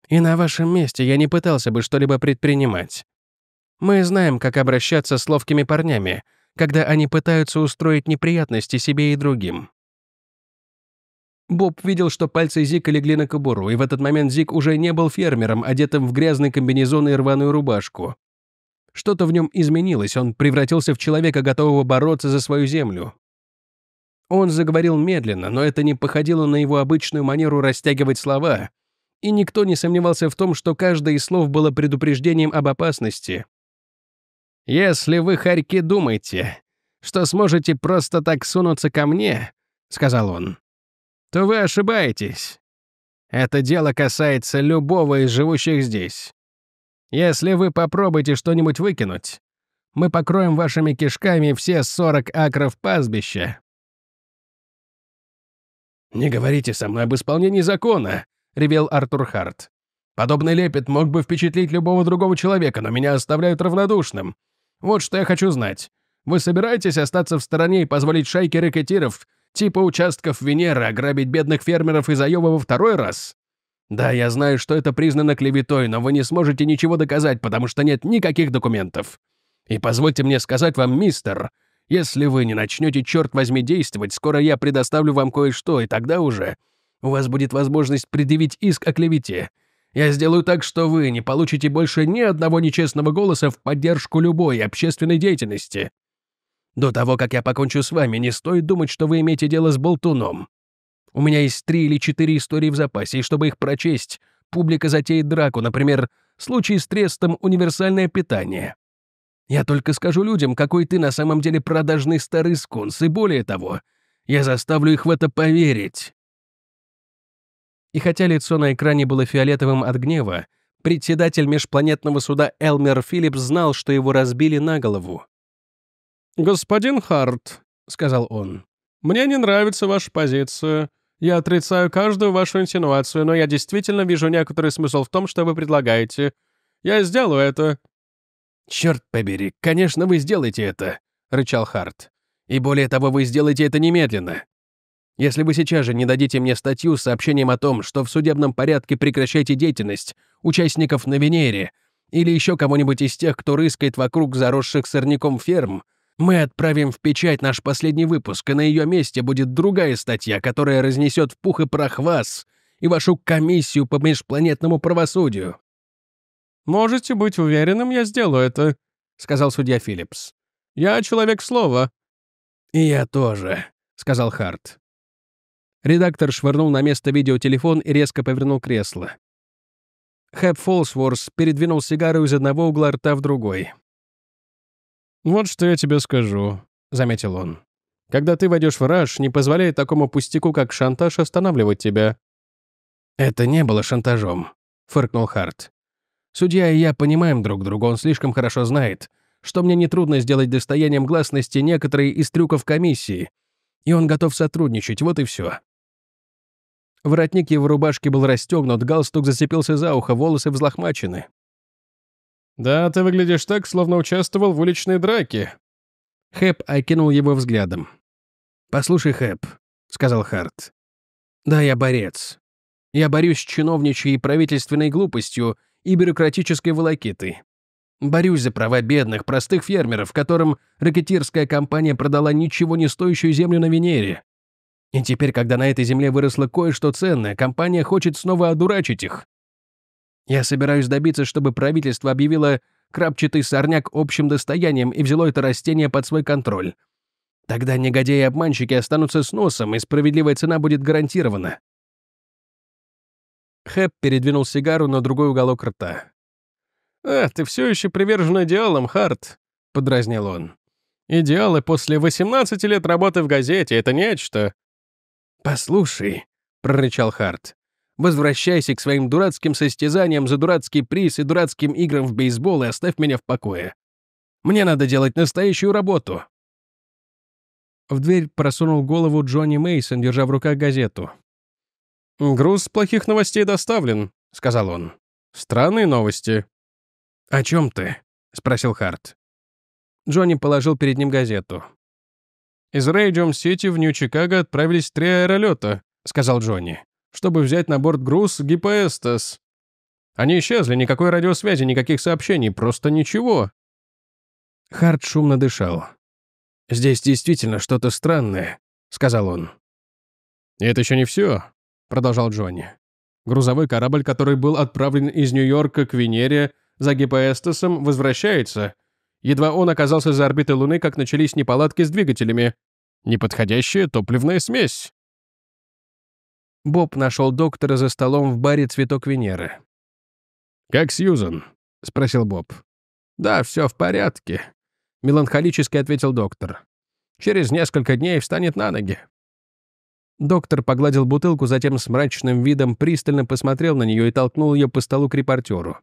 И на вашем месте я не пытался бы что-либо предпринимать. Мы знаем, как обращаться с ловкими парнями, когда они пытаются устроить неприятности себе и другим. Боб видел, что пальцы Зика легли на кобуру, и в этот момент Зик уже не был фермером, одетым в грязный комбинезон и рваную рубашку. Что-то в нем изменилось, он превратился в человека, готового бороться за свою землю. Он заговорил медленно, но это не походило на его обычную манеру растягивать слова, и никто не сомневался в том, что каждое из слов было предупреждением об опасности. «Если вы, хорьки, думаете, что сможете просто так сунуться ко мне», — сказал он, то вы ошибаетесь. Это дело касается любого из живущих здесь. Если вы попробуете что-нибудь выкинуть, мы покроем вашими кишками все 40 акров пастбища». «Не говорите со мной об исполнении закона», — ревел Артур Харт. «Подобный лепет мог бы впечатлить любого другого человека, но меня оставляют равнодушным. Вот что я хочу знать. Вы собираетесь остаться в стороне и позволить шайке рэкетиров типа участков Венеры, ограбить бедных фермеров из Айова во второй раз? Да, я знаю, что это признано клеветой, но вы не сможете ничего доказать, потому что нет никаких документов. И позвольте мне сказать вам, мистер, если вы не начнете, черт возьми, действовать, скоро я предоставлю вам кое-что, и тогда уже у вас будет возможность предъявить иск о клевете. Я сделаю так, что вы не получите больше ни одного нечестного голоса в поддержку любой общественной деятельности. До того, как я покончу с вами, не стоит думать, что вы имеете дело с болтуном. У меня есть три или четыре истории в запасе, и чтобы их прочесть, публика затеет драку, например, случай с трестом «Универсальное питание». Я только скажу людям, какой ты на самом деле продажный старый скунс, и более того, я заставлю их в это поверить». И хотя лицо на экране было фиолетовым от гнева, председатель межпланетного суда Элмер Филлипс знал, что его разбили на голову. «Господин Харт», — сказал он, — «мне не нравится ваша позиция. Я отрицаю каждую вашу инсинуацию, но я действительно вижу некоторый смысл в том, что вы предлагаете. Я сделаю это». «Черт побери, конечно, вы сделаете это», — рычал Харт. «И более того, вы сделаете это немедленно. Если вы сейчас же не дадите мне статью с сообщением о том, что в судебном порядке прекращаете деятельность участников на Венере или еще кого-нибудь из тех, кто рыскает вокруг заросших сорняком ферм, — мы отправим в печать наш последний выпуск, и на ее месте будет другая статья, которая разнесет в пух и прах вас и вашу комиссию по межпланетному правосудию». «Можете быть уверенным, я сделаю это», — сказал судья Филлипс. «Я человек слова». «И я тоже», — сказал Харт. Редактор швырнул на место видеотелефон и резко повернул кресло. Хэп Фолсворс передвинул сигару из одного угла рта в другой. «Вот что я тебе скажу», — заметил он. «Когда ты войдешь в раж, не позволяй такому пустяку, как шантаж, останавливать тебя». «Это не было шантажом», — фыркнул Харт. «Судья и я понимаем друг друга, он слишком хорошо знает, что мне нетрудно сделать достоянием гласности некоторые из трюков комиссии, и он готов сотрудничать, вот и все. Воротник его рубашки был расстегнут, галстук зацепился за ухо, волосы взлохмачены. «Да, ты выглядишь так, словно участвовал в уличной драке». Хэп окинул его взглядом. «Послушай, Хэп», — сказал Харт. «Да, я борец. Я борюсь с чиновничьей правительственной глупостью и бюрократической волокитой. Борюсь за права бедных, простых фермеров, которым ракетирская компания продала ничего не стоящую землю на Венере. И теперь, когда на этой земле выросло кое-что ценное, компания хочет снова одурачить их. Я собираюсь добиться, чтобы правительство объявило крапчатый сорняк общим достоянием и взяло это растение под свой контроль. Тогда негодяи и обманщики останутся с носом, и справедливая цена будет гарантирована». Хэп передвинул сигару на другой уголок рта. «А, ты все еще привержен идеалам, Харт», — подразнил он. «Идеалы после 18 лет работы в газете — это нечто». «Послушай», — прорычал Харт, Возвращайся к своим дурацким состязаниям за дурацкий приз и дурацким играм в бейсбол и оставь меня в покое. Мне надо делать настоящую работу». В дверь просунул голову Джонни Мейсон, держа в руках газету. «Груз плохих новостей доставлен», — сказал он. «Странные новости». «О чем ты?» — спросил Харт. Джонни положил перед ним газету. «Из Рейдиум-Сити в Нью-Чикаго отправились три аэролета», — сказал Джонни чтобы взять на борт груз Гипоэстас. Они исчезли, никакой радиосвязи, никаких сообщений, просто ничего. Харт шумно дышал. «Здесь действительно что-то странное», — сказал он. «И это еще не все», — продолжал Джонни. «Грузовой корабль, который был отправлен из Нью-Йорка к Венере за Гипоэстасом, возвращается. Едва он оказался за орбитой Луны, как начались неполадки с двигателями. Неподходящая топливная смесь. Боб нашел доктора за столом в баре «Цветок Венеры». «Как Сьюзан?» — спросил Боб. «Да, все в порядке», — меланхолически ответил доктор. «Через несколько дней встанет на ноги». Доктор погладил бутылку, затем с мрачным видом пристально посмотрел на нее и толкнул ее по столу к репортеру.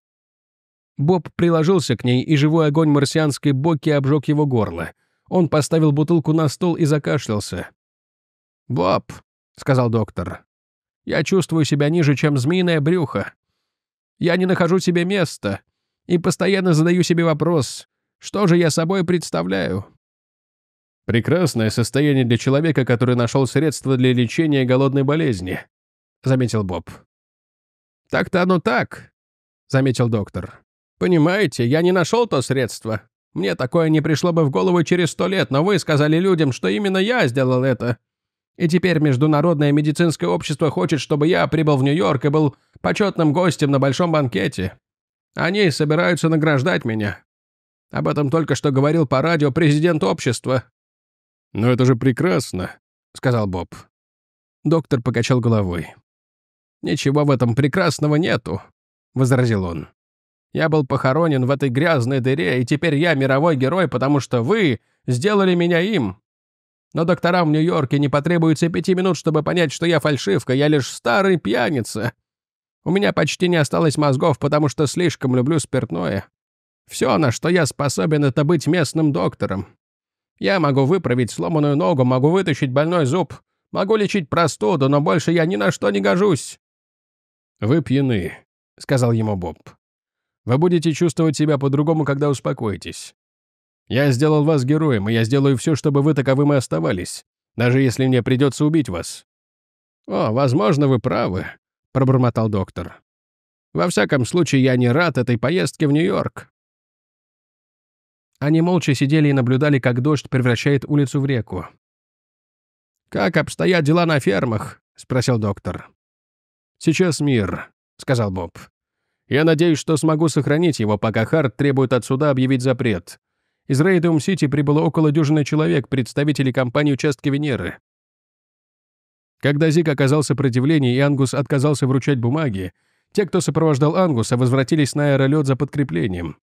Боб приложился к ней, и живой огонь марсианской боки обжег его горло. Он поставил бутылку на стол и закашлялся. «Боб», — сказал доктор, я чувствую себя ниже, чем змеиное брюхо. Я не нахожу себе места и постоянно задаю себе вопрос, что же я собой представляю? Прекрасное состояние для человека, который нашел средства для лечения голодной болезни, заметил Боб. Так-то оно так, заметил доктор. Понимаете, я не нашел то средство. Мне такое не пришло бы в голову через сто лет, но вы сказали людям, что именно я сделал это. И теперь Международное медицинское общество хочет, чтобы я прибыл в Нью-Йорк и был почетным гостем на большом банкете. Они собираются награждать меня. Об этом только что говорил по радио президент общества». «Но это же прекрасно», — сказал Боб. Доктор покачал головой. «Ничего в этом прекрасного нету», — возразил он. «Я был похоронен в этой грязной дыре, и теперь я мировой герой, потому что вы сделали меня им. Но докторам в Нью-Йорке не потребуется пяти минут, чтобы понять, что я фальшивка, я лишь старый пьяница. У меня почти не осталось мозгов, потому что слишком люблю спиртное. Все, на что я способен, это быть местным доктором. Я могу выправить сломанную ногу, могу вытащить больной зуб, могу лечить простуду, но больше я ни на что не гожусь». «Вы пьяны», — сказал ему Боб. «Вы будете чувствовать себя по-другому, когда успокоитесь. Я сделал вас героем, и я сделаю все, чтобы вы таковым и оставались, даже если мне придется убить вас». «О, возможно, вы правы», — пробормотал доктор. «Во всяком случае, я не рад этой поездке в Нью-Йорк». Они молча сидели и наблюдали, как дождь превращает улицу в реку. «Как обстоят дела на фермах?» — спросил доктор. «Сейчас мир», — сказал Боб. «Я надеюсь, что смогу сохранить его, пока Харт требует от суда объявить запрет. Из Рейдеум-Сити прибыло около дюжины человек, представителей компании «Участки Венеры». Когда Зик оказал сопротивление и Ангус отказался вручать бумаги, те, кто сопровождал Ангуса, возвратились на аэролет за подкреплением.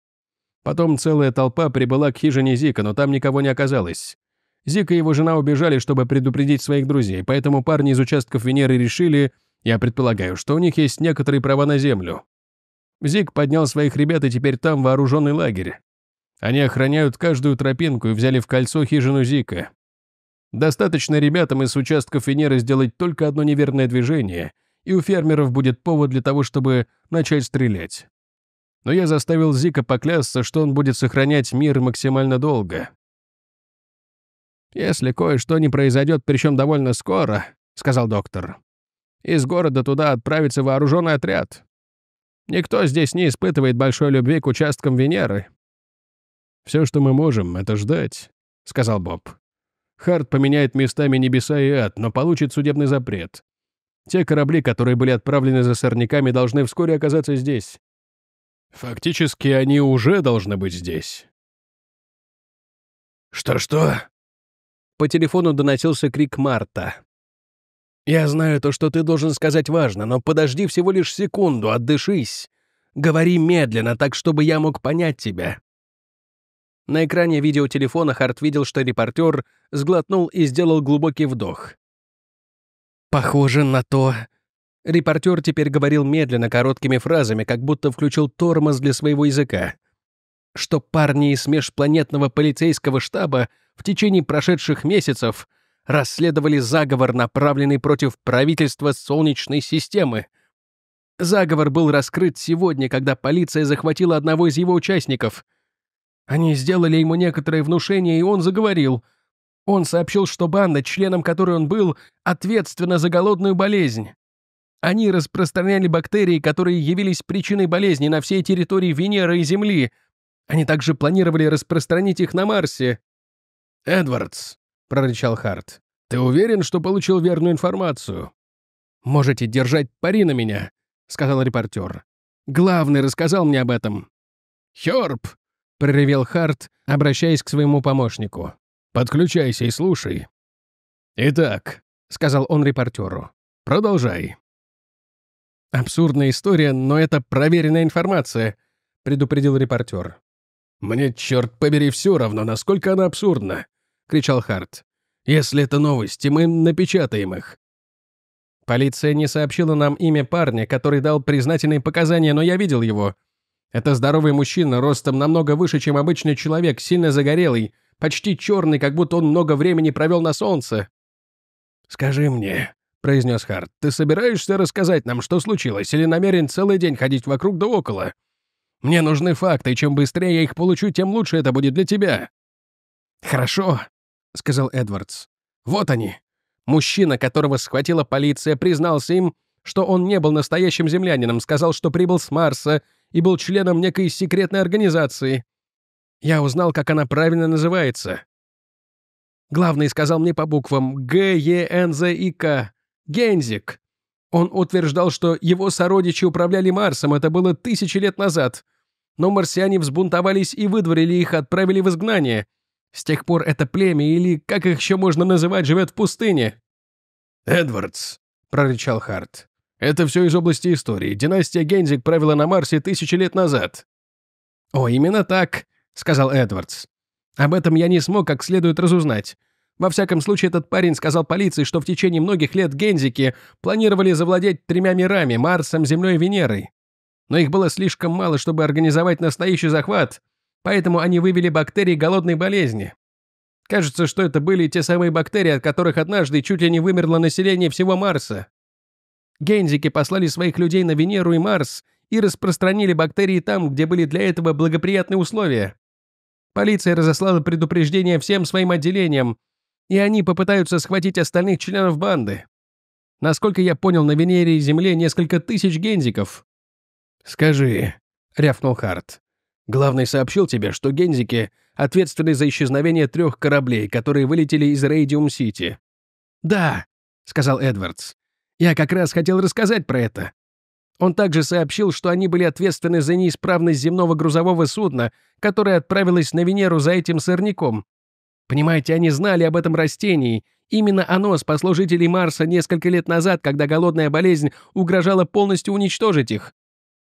Потом целая толпа прибыла к хижине Зика, но там никого не оказалось. Зик и его жена убежали, чтобы предупредить своих друзей, поэтому парни из участков Венеры решили, я предполагаю, что у них есть некоторые права на Землю. Зик поднял своих ребят, и теперь там вооруженный лагерь. Они охраняют каждую тропинку и взяли в кольцо хижину Зика. Достаточно ребятам из участка Венеры сделать только одно неверное движение, и у фермеров будет повод для того, чтобы начать стрелять. Но я заставил Зика поклясться, что он будет сохранять мир максимально долго. «Если кое-что не произойдет, причем довольно скоро», — сказал доктор, «из города туда отправится вооруженный отряд. Никто здесь не испытывает большой любви к участкам Венеры, «Все, что мы можем, это ждать», — сказал Боб. «Харт поменяет местами небеса и ад, но получит судебный запрет. Те корабли, которые были отправлены за сорняками, должны вскоре оказаться здесь». «Фактически они уже должны быть здесь». «Что-что?» По телефону доносился крик Марта. «Я знаю то, что ты должен сказать важно, но подожди всего лишь секунду, отдышись. Говори медленно, так, чтобы я мог понять тебя». На экране видеотелефона Харт видел, что репортер сглотнул и сделал глубокий вдох. «Похоже на то». Репортер теперь говорил медленно, короткими фразами, как будто включил тормоз для своего языка. «Что парни из межпланетного полицейского штаба в течение прошедших месяцев расследовали заговор, направленный против правительства Солнечной системы. Заговор был раскрыт сегодня, когда полиция захватила одного из его участников — они сделали ему некоторые внушения, и он заговорил. Он сообщил, что банда, членом которой он был, ответственна за голодную болезнь. Они распространяли бактерии, которые явились причиной болезни на всей территории Венеры и Земли. Они также планировали распространить их на Марсе. «Эдвардс», — прорычал Харт, — «ты уверен, что получил верную информацию?» «Можете держать пари на меня», — сказал репортер. «Главный рассказал мне об этом». «Хёрп», — проревел Харт, обращаясь к своему помощнику. «Подключайся и слушай». «Итак», — сказал он репортеру, — «продолжай». «Абсурдная история, но это проверенная информация», — предупредил репортер. «Мне, черт побери, все равно, насколько она абсурдна», — кричал Харт. «Если это новости, мы напечатаем их». Полиция не сообщила нам имя парня, который дал признательные показания, но я видел его. Это здоровый мужчина, ростом намного выше, чем обычный человек, сильно загорелый, почти черный, как будто он много времени провел на солнце. «Скажи мне», — произнес Харт, — «ты собираешься рассказать нам, что случилось, или намерен целый день ходить вокруг да около? Мне нужны факты, и чем быстрее я их получу, тем лучше это будет для тебя». «Хорошо», — сказал Эдвардс. «Вот они. Мужчина, которого схватила полиция, признался им, что он не был настоящим землянином, сказал, что прибыл с Марса — и был членом некой секретной организации. Я узнал, как она правильно называется. Главный сказал мне по буквам Г, Е, Н, З и К. Гензик. Он утверждал, что его сородичи управляли Марсом, это было тысячи лет назад. Но марсиане взбунтовались и выдворили их, отправили в изгнание. С тех пор это племя, или как их еще можно называть, живет в пустыне. «Эдвардс», — прорычал Харт. Это все из области истории. Династия Гензик правила на Марсе тысячи лет назад». «О, именно так», — сказал Эдвардс. «Об этом я не смог как следует разузнать. Во всяком случае, этот парень сказал полиции, что в течение многих лет Гензики планировали завладеть тремя мирами — Марсом, Землей и Венерой. Но их было слишком мало, чтобы организовать настоящий захват, поэтому они вывели бактерии голодной болезни. Кажется, что это были те самые бактерии, от которых однажды чуть ли не вымерло население всего Марса. Гензики послали своих людей на Венеру и Марс и распространили бактерии там, где были для этого благоприятные условия. Полиция разослала предупреждение всем своим отделениям, и они попытаются схватить остальных членов банды. Насколько я понял, на Венере и Земле несколько тысяч гензиков. «Скажи», — рявкнул Харт. «Главный сообщил тебе, что гензики ответственны за исчезновение трех кораблей, которые вылетели из Рейдиум-Сити». «Да», — сказал Эдвардс. Я как раз хотел рассказать про это. Он также сообщил, что они были ответственны за неисправность земного грузового судна, которое отправилось на Венеру за этим сорняком. Понимаете, они знали об этом растении. Именно оно спасло жителей Марса несколько лет назад, когда голодная болезнь угрожала полностью уничтожить их.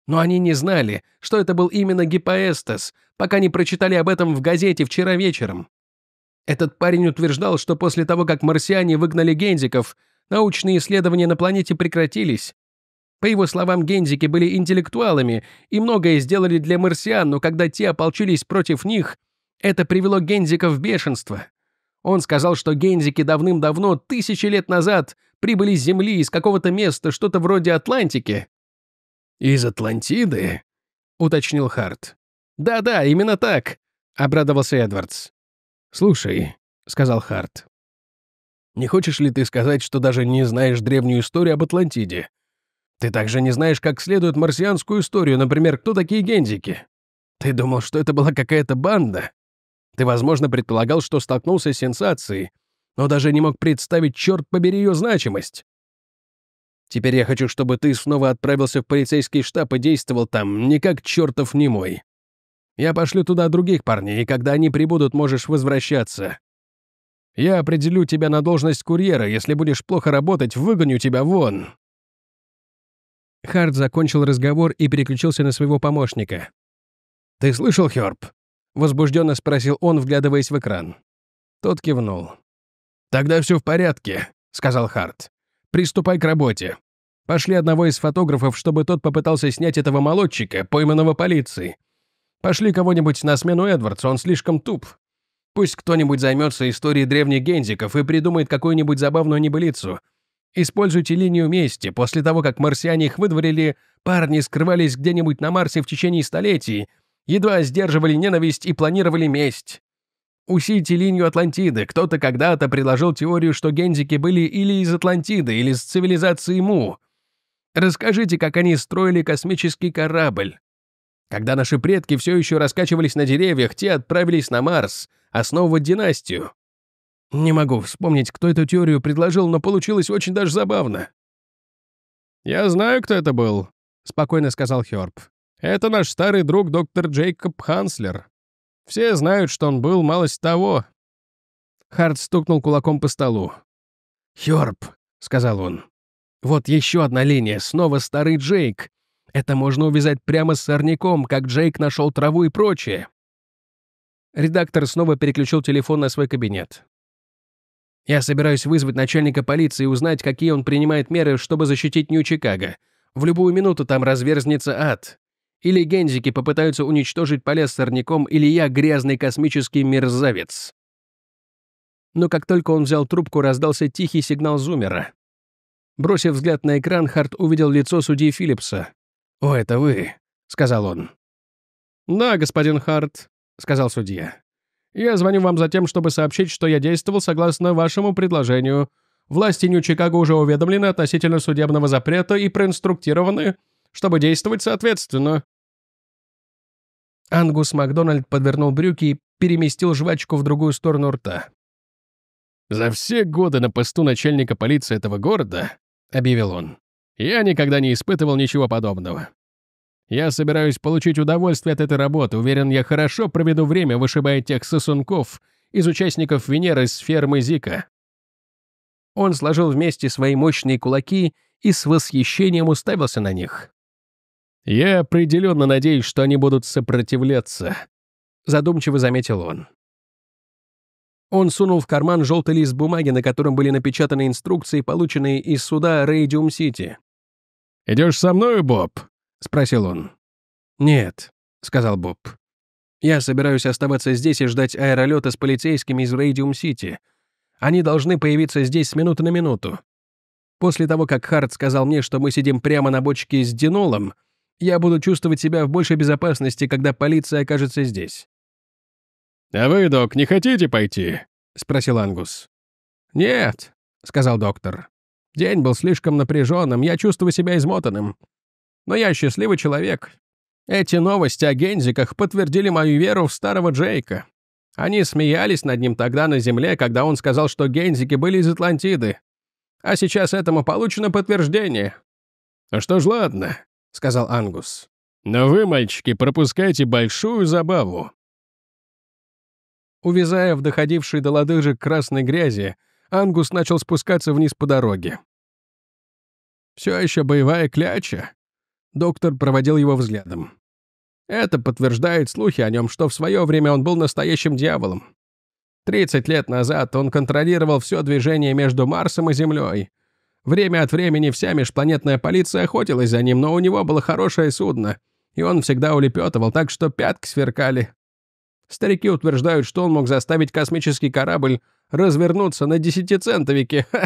Но они не знали, что это был именно гипоэстас, пока не прочитали об этом в газете вчера вечером. Этот парень утверждал, что после того, как марсиане выгнали гензиков – Научные исследования на планете прекратились. По его словам, гензики были интеллектуалами и многое сделали для марсиан, но когда те ополчились против них, это привело гензиков в бешенство. Он сказал, что гензики давным-давно, тысячи лет назад, прибыли с Земли из какого-то места, что-то вроде Атлантики. «Из Атлантиды?» — уточнил Харт. «Да-да, именно так», — обрадовался Эдвардс. «Слушай», — сказал Харт, не хочешь ли ты сказать, что даже не знаешь древнюю историю об Атлантиде? Ты также не знаешь, как следует марсианскую историю, например, кто такие гендики? Ты думал, что это была какая-то банда? Ты, возможно, предполагал, что столкнулся с сенсацией, но даже не мог представить, черт побери, ее значимость. Теперь я хочу, чтобы ты снова отправился в полицейский штаб и действовал там, не как чертов немой. Я пошлю туда других парней, и когда они прибудут, можешь возвращаться. Я определю тебя на должность курьера. Если будешь плохо работать, выгоню тебя вон». Харт закончил разговор и переключился на своего помощника. «Ты слышал, Хёрб?» — возбужденно спросил он, вглядываясь в экран. Тот кивнул. «Тогда все в порядке», — сказал Харт. «Приступай к работе. Пошли одного из фотографов, чтобы тот попытался снять этого молодчика, пойманного полицией. Пошли кого-нибудь на смену Эдвардса, он слишком туп. Пусть кто-нибудь займется историей древних гензиков и придумает какую-нибудь забавную небылицу. Используйте линию мести. После того, как марсиане их выдворили, парни скрывались где-нибудь на Марсе в течение столетий, едва сдерживали ненависть и планировали месть. Усейте линию Атлантиды. Кто-то когда-то предложил теорию, что гензики были или из Атлантиды, или из цивилизации Му. Расскажите, как они строили космический корабль. Когда наши предки все еще раскачивались на деревьях, те отправились на Марс основывать а династию. Не могу вспомнить, кто эту теорию предложил, но получилось очень даже забавно. «Я знаю, кто это был», — спокойно сказал Хёрп. «Это наш старый друг доктор Джейкоб Ханслер. Все знают, что он был малость того». Харт стукнул кулаком по столу. «Хёрп», — сказал он. «Вот еще одна линия, снова старый Джейк. Это можно увязать прямо с сорняком, как Джейк нашел траву и прочее. Редактор снова переключил телефон на свой кабинет. «Я собираюсь вызвать начальника полиции и узнать, какие он принимает меры, чтобы защитить Нью-Чикаго. В любую минуту там разверзнется ад. Или гензики попытаются уничтожить поля с сорняком, или я грязный космический мерзавец». Но как только он взял трубку, раздался тихий сигнал зумера. Бросив взгляд на экран, Харт увидел лицо судьи Филлипса. «О, это вы», — сказал он. «Да, господин Харт», — сказал судья. «Я звоню вам за тем, чтобы сообщить, что я действовал согласно вашему предложению. Власти Нью-Чикаго уже уведомлены относительно судебного запрета и проинструктированы, чтобы действовать соответственно». Ангус Макдональд подвернул брюки и переместил жвачку в другую сторону рта. «За все годы на посту начальника полиции этого города», — объявил он, — «я никогда не испытывал ничего подобного. Я собираюсь получить удовольствие от этой работы. Уверен, я хорошо проведу время, вышибая тех сосунков из участников Венеры с фермы Зика». Он сложил вместе свои мощные кулаки и с восхищением уставился на них. «Я определенно надеюсь, что они будут сопротивляться», — задумчиво заметил он. Он сунул в карман желтый лист бумаги, на котором были напечатаны инструкции, полученные из суда Рейдиум Сити. «Идешь со мной, Боб?» — спросил он. «Нет», — сказал Боб. «Я собираюсь оставаться здесь и ждать аэролета с полицейскими из Рейдиум-Сити. Они должны появиться здесь с минуты на минуту. После того, как Харт сказал мне, что мы сидим прямо на бочке с динолом, я буду чувствовать себя в большей безопасности, когда полиция окажется здесь». «А вы, док, не хотите пойти?» — спросил Ангус. «Нет», — сказал доктор. «День был слишком напряженным, я чувствую себя измотанным. Но я счастливый человек. Эти новости о Гензиках подтвердили мою веру в старого Джейка. Они смеялись над ним тогда на Земле, когда он сказал, что Гензики были из Атлантиды. А сейчас этому получено подтверждение. «А что ж, ладно», — сказал Ангус. «Но вы, мальчики, пропускайте большую забаву». Увязая в доходившей до лодыжек красной грязи, Ангус начал спускаться вниз по дороге. Все еще боевая кляча. Доктор проводил его взглядом. Это подтверждает слухи о нем, что в свое время он был настоящим дьяволом. 30 лет назад он контролировал все движение между Марсом и Землей. Время от времени вся межпланетная полиция охотилась за ним, но у него было хорошее судно, и он всегда улепетывал, так что пятки сверкали. Старики утверждают, что он мог заставить космический корабль развернуться на десятицентовике.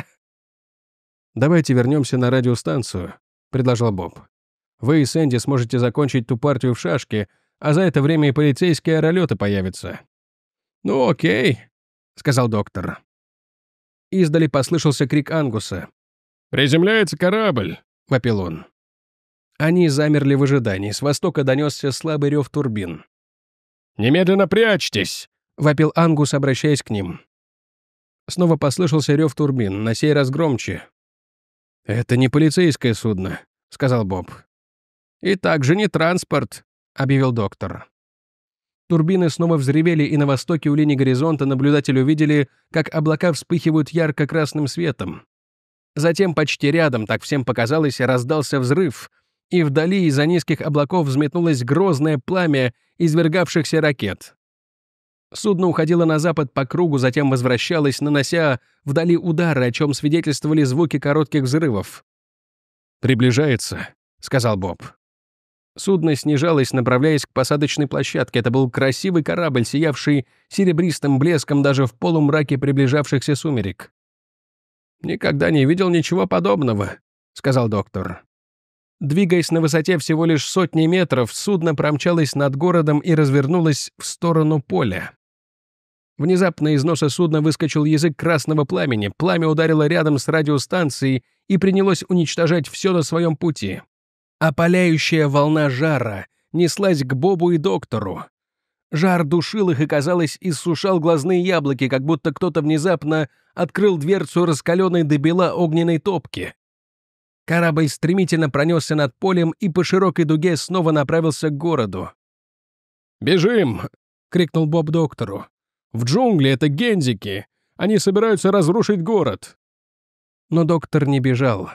Давайте вернемся на радиостанцию, предложил Боб. Вы и Сэнди сможете закончить ту партию в шашке, а за это время и полицейские аэролеты появятся». «Ну окей», — сказал доктор. Издали послышался крик Ангуса. «Приземляется корабль!» — вопил он. Они замерли в ожидании. С востока донесся слабый рев турбин. «Немедленно прячьтесь!» — вопил Ангус, обращаясь к ним. Снова послышался рев турбин, на сей раз громче. «Это не полицейское судно», — сказал Боб. «И также не транспорт», — объявил доктор. Турбины снова взревели, и на востоке у линии горизонта наблюдатели увидели, как облака вспыхивают ярко-красным светом. Затем почти рядом, так всем показалось, раздался взрыв, и вдали из-за низких облаков взметнулось грозное пламя извергавшихся ракет. Судно уходило на запад по кругу, затем возвращалось, нанося вдали удары, о чем свидетельствовали звуки коротких взрывов. «Приближается», — сказал Боб. Судно снижалось, направляясь к посадочной площадке. Это был красивый корабль, сиявший серебристым блеском даже в полумраке приближавшихся сумерек. «Никогда не видел ничего подобного», — сказал доктор. Двигаясь на высоте всего лишь сотни метров, судно промчалось над городом и развернулось в сторону поля. Внезапно из носа судна выскочил язык красного пламени, пламя ударило рядом с радиостанцией и принялось уничтожать все на своем пути. Опаляющая волна жара неслась к Бобу и доктору. Жар душил их и, казалось, иссушал глазные яблоки, как будто кто-то внезапно открыл дверцу раскаленной до бела огненной топки. Корабль стремительно пронесся над полем и по широкой дуге снова направился к городу. «Бежим!» — крикнул Боб доктору. «В джунгли это гензики! Они собираются разрушить город!» Но доктор не бежал.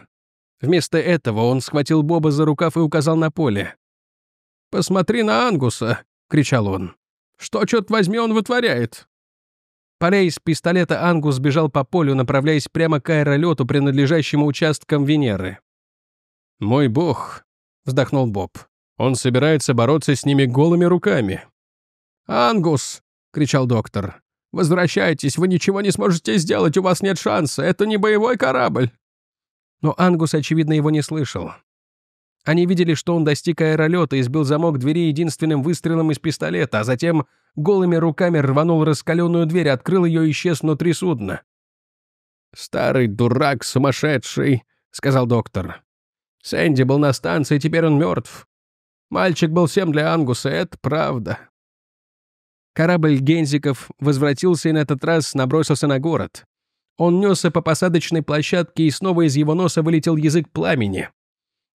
Вместо этого он схватил Боба за рукав и указал на поле. «Посмотри на Ангуса!» — кричал он. «Что, черт возьми, он вытворяет?» Паря из пистолета, Ангус бежал по полю, направляясь прямо к аэролету, принадлежащему участкам Венеры. «Мой бог!» — вздохнул Боб. «Он собирается бороться с ними голыми руками». «Ангус!» — кричал доктор. «Возвращайтесь, вы ничего не сможете сделать, у вас нет шанса, это не боевой корабль!» но Ангус, очевидно, его не слышал. Они видели, что он достиг аэролета и сбил замок двери единственным выстрелом из пистолета, а затем голыми руками рванул раскаленную дверь, открыл ее и исчез внутри судна. «Старый дурак сумасшедший», — сказал доктор. «Сэнди был на станции, теперь он мертв. Мальчик был всем для Ангуса, это правда». Корабль Гензиков возвратился и на этот раз набросился на город. Он несся по посадочной площадке, и снова из его носа вылетел язык пламени.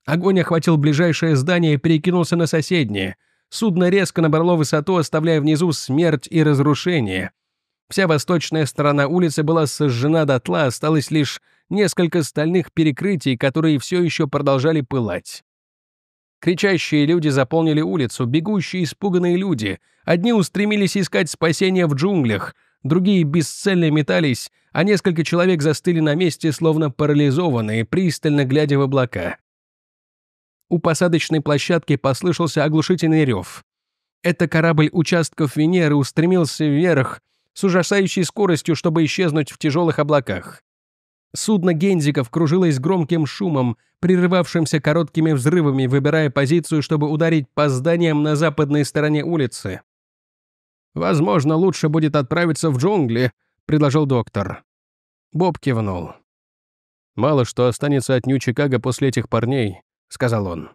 Огонь охватил ближайшее здание и перекинулся на соседнее. Судно резко набрало высоту, оставляя внизу смерть и разрушение. Вся восточная сторона улицы была сожжена дотла, осталось лишь несколько стальных перекрытий, которые все еще продолжали пылать. Кричащие люди заполнили улицу, бегущие испуганные люди. Одни устремились искать спасения в джунглях, другие бесцельно метались, а несколько человек застыли на месте, словно парализованные, пристально глядя в облака. У посадочной площадки послышался оглушительный рев. Это корабль участков Венеры устремился вверх с ужасающей скоростью, чтобы исчезнуть в тяжелых облаках. Судно гензиков кружилось громким шумом, прерывавшимся короткими взрывами, выбирая позицию, чтобы ударить по зданиям на западной стороне улицы. «Возможно, лучше будет отправиться в джунгли», — предложил доктор. Боб кивнул. «Мало что останется от Нью-Чикаго после этих парней», — сказал он.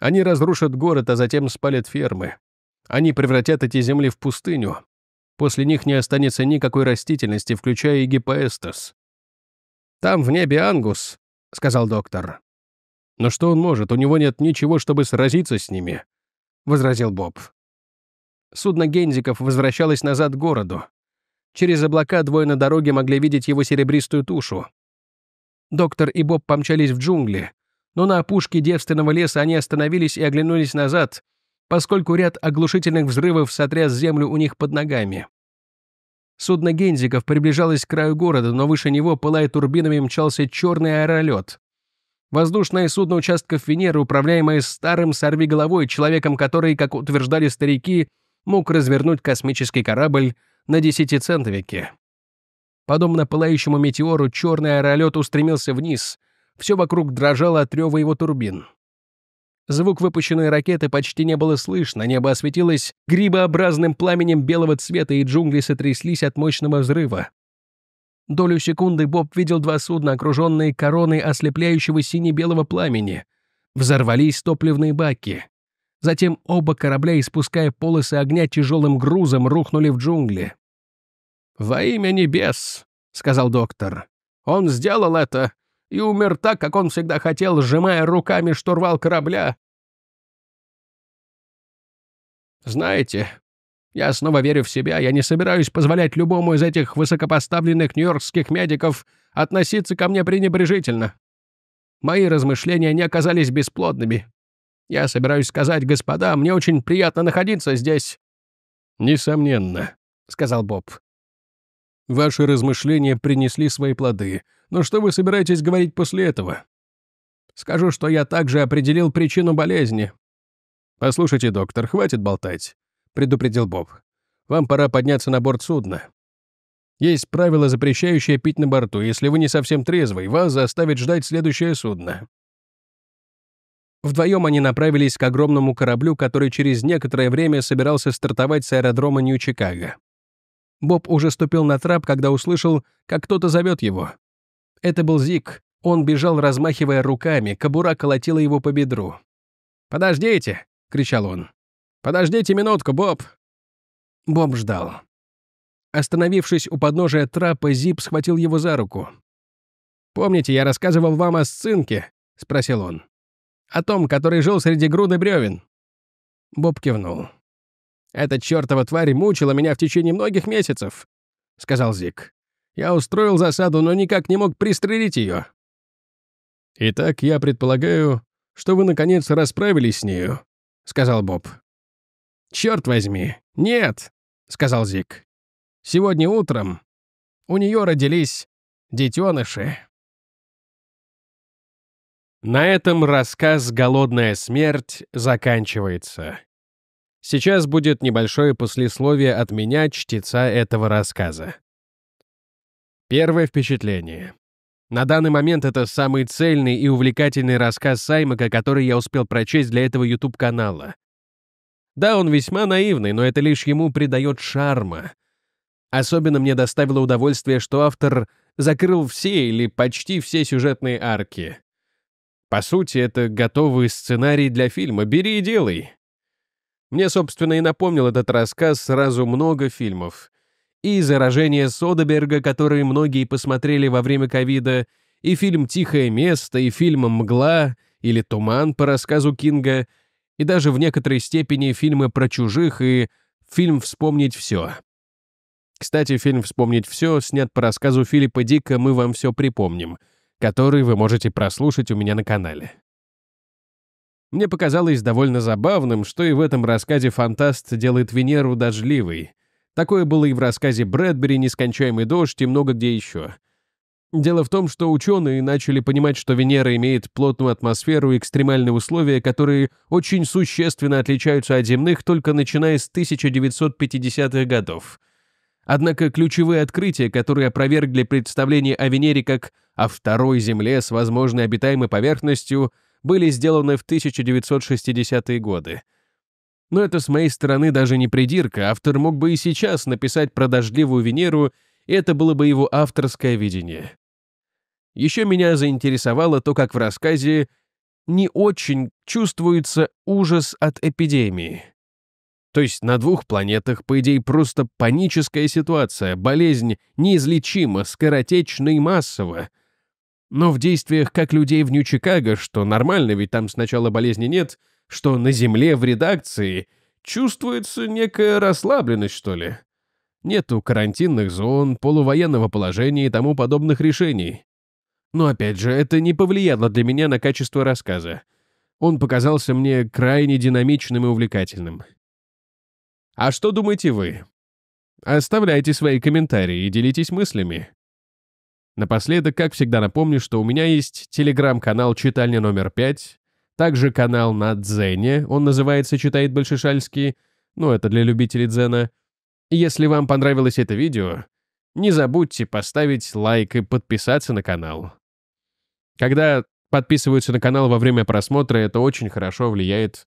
«Они разрушат город, а затем спалят фермы. Они превратят эти земли в пустыню. После них не останется никакой растительности, включая и гипоэстас». «Там в небе Ангус», — сказал доктор. «Но что он может? У него нет ничего, чтобы сразиться с ними», — возразил Боб. Судно гензиков возвращалось назад к городу. Через облака двое на дороге могли видеть его серебристую тушу. Доктор и Боб помчались в джунгли, но на опушке девственного леса они остановились и оглянулись назад, поскольку ряд оглушительных взрывов сотряс землю у них под ногами. Судно гензиков приближалось к краю города, но выше него, пылая турбинами, мчался черный аэролет. Воздушное судно участков Венеры, управляемое старым сорвиголовой, человеком который, как утверждали старики, мог развернуть космический корабль на десятицентовике. Подобно пылающему метеору, черный аэролет устремился вниз. Все вокруг дрожало от рева его турбин. Звук выпущенной ракеты почти не было слышно, небо осветилось грибообразным пламенем белого цвета, и джунгли сотряслись от мощного взрыва. Долю секунды Боб видел два судна, окруженные короной ослепляющего сине-белого пламени. Взорвались топливные баки. Затем оба корабля, испуская полосы огня тяжелым грузом, рухнули в джунгли. «Во имя небес», — сказал доктор. «Он сделал это и умер так, как он всегда хотел, сжимая руками штурвал корабля». «Знаете, я снова верю в себя, я не собираюсь позволять любому из этих высокопоставленных нью-йоркских медиков относиться ко мне пренебрежительно. Мои размышления не оказались бесплодными. Я собираюсь сказать, господа, мне очень приятно находиться здесь». «Несомненно», — сказал Боб. «Ваши размышления принесли свои плоды. Но что вы собираетесь говорить после этого?» «Скажу, что я также определил причину болезни». «Послушайте, доктор, хватит болтать», — предупредил Боб. «Вам пора подняться на борт судна. Есть правило, запрещающее пить на борту. Если вы не совсем трезвый, вас заставит ждать следующее судно. Вдвоем они направились к огромному кораблю, который через некоторое время собирался стартовать с аэродрома Нью-Чикаго. Боб уже ступил на трап, когда услышал, как кто-то зовет его. Это был Зик. Он бежал, размахивая руками, кобура колотила его по бедру. «Подождите!» — кричал он. «Подождите минутку, Боб!» Боб ждал. Остановившись у подножия трапа, Зип схватил его за руку. «Помните, я рассказывал вам о сценке? спросил он. О том, который жил среди груды бревен». Боб кивнул. «Эта чертова тварь мучила меня в течение многих месяцев», — сказал Зик. «Я устроил засаду, но никак не мог пристрелить ее». «Итак, я предполагаю, что вы, наконец, расправились с нею», — сказал Боб. «Черт возьми! Нет!» — сказал Зик. «Сегодня утром у нее родились детеныши». На этом рассказ «Голодная смерть» заканчивается. Сейчас будет небольшое послесловие от меня, чтеца этого рассказа. Первое впечатление. На данный момент это самый цельный и увлекательный рассказ Саймака, который я успел прочесть для этого YouTube-канала. Да, он весьма наивный, но это лишь ему придает шарма. Особенно мне доставило удовольствие, что автор закрыл все или почти все сюжетные арки. По сути, это готовый сценарий для фильма. Бери и делай. Мне, собственно, и напомнил этот рассказ сразу много фильмов. И «Заражение Содеберга», который многие посмотрели во время ковида, и фильм «Тихое место», и фильм «Мгла» или «Туман» по рассказу Кинга, и даже в некоторой степени фильмы про чужих и фильм «Вспомнить все». Кстати, фильм «Вспомнить все» снят по рассказу Филиппа Дика «Мы вам все припомним», который вы можете прослушать у меня на канале. Мне показалось довольно забавным, что и в этом рассказе фантаст делает Венеру дождливой. Такое было и в рассказе Брэдбери «Нескончаемый дождь» и много где еще. Дело в том, что ученые начали понимать, что Венера имеет плотную атмосферу и экстремальные условия, которые очень существенно отличаются от земных только начиная с 1950-х годов. Однако ключевые открытия, которые опровергли представление о Венере как а второй Земле с возможной обитаемой поверхностью были сделаны в 1960-е годы. Но это с моей стороны даже не придирка, автор мог бы и сейчас написать про дождливую Венеру, и это было бы его авторское видение. Еще меня заинтересовало то, как в рассказе не очень чувствуется ужас от эпидемии. То есть на двух планетах, по идее, просто паническая ситуация, болезнь неизлечима, скоротечна и массова — но в действиях как людей в Нью-Чикаго, что нормально, ведь там сначала болезни нет, что на земле в редакции чувствуется некая расслабленность, что ли. Нету карантинных зон, полувоенного положения и тому подобных решений. Но опять же, это не повлияло для меня на качество рассказа. Он показался мне крайне динамичным и увлекательным. А что думаете вы? Оставляйте свои комментарии и делитесь мыслями. Напоследок, как всегда, напомню, что у меня есть телеграм-канал «Читальня номер 5», также канал на Дзене, он называется «Читает Большишальский», ну, это для любителей Дзена. если вам понравилось это видео, не забудьте поставить лайк и подписаться на канал. Когда подписываются на канал во время просмотра, это очень хорошо влияет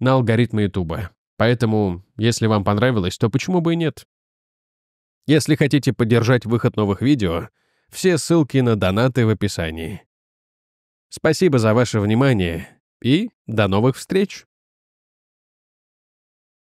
на алгоритмы Ютуба. Поэтому, если вам понравилось, то почему бы и нет? Если хотите поддержать выход новых видео — все ссылки на донаты в описании. Спасибо за ваше внимание и до новых встреч!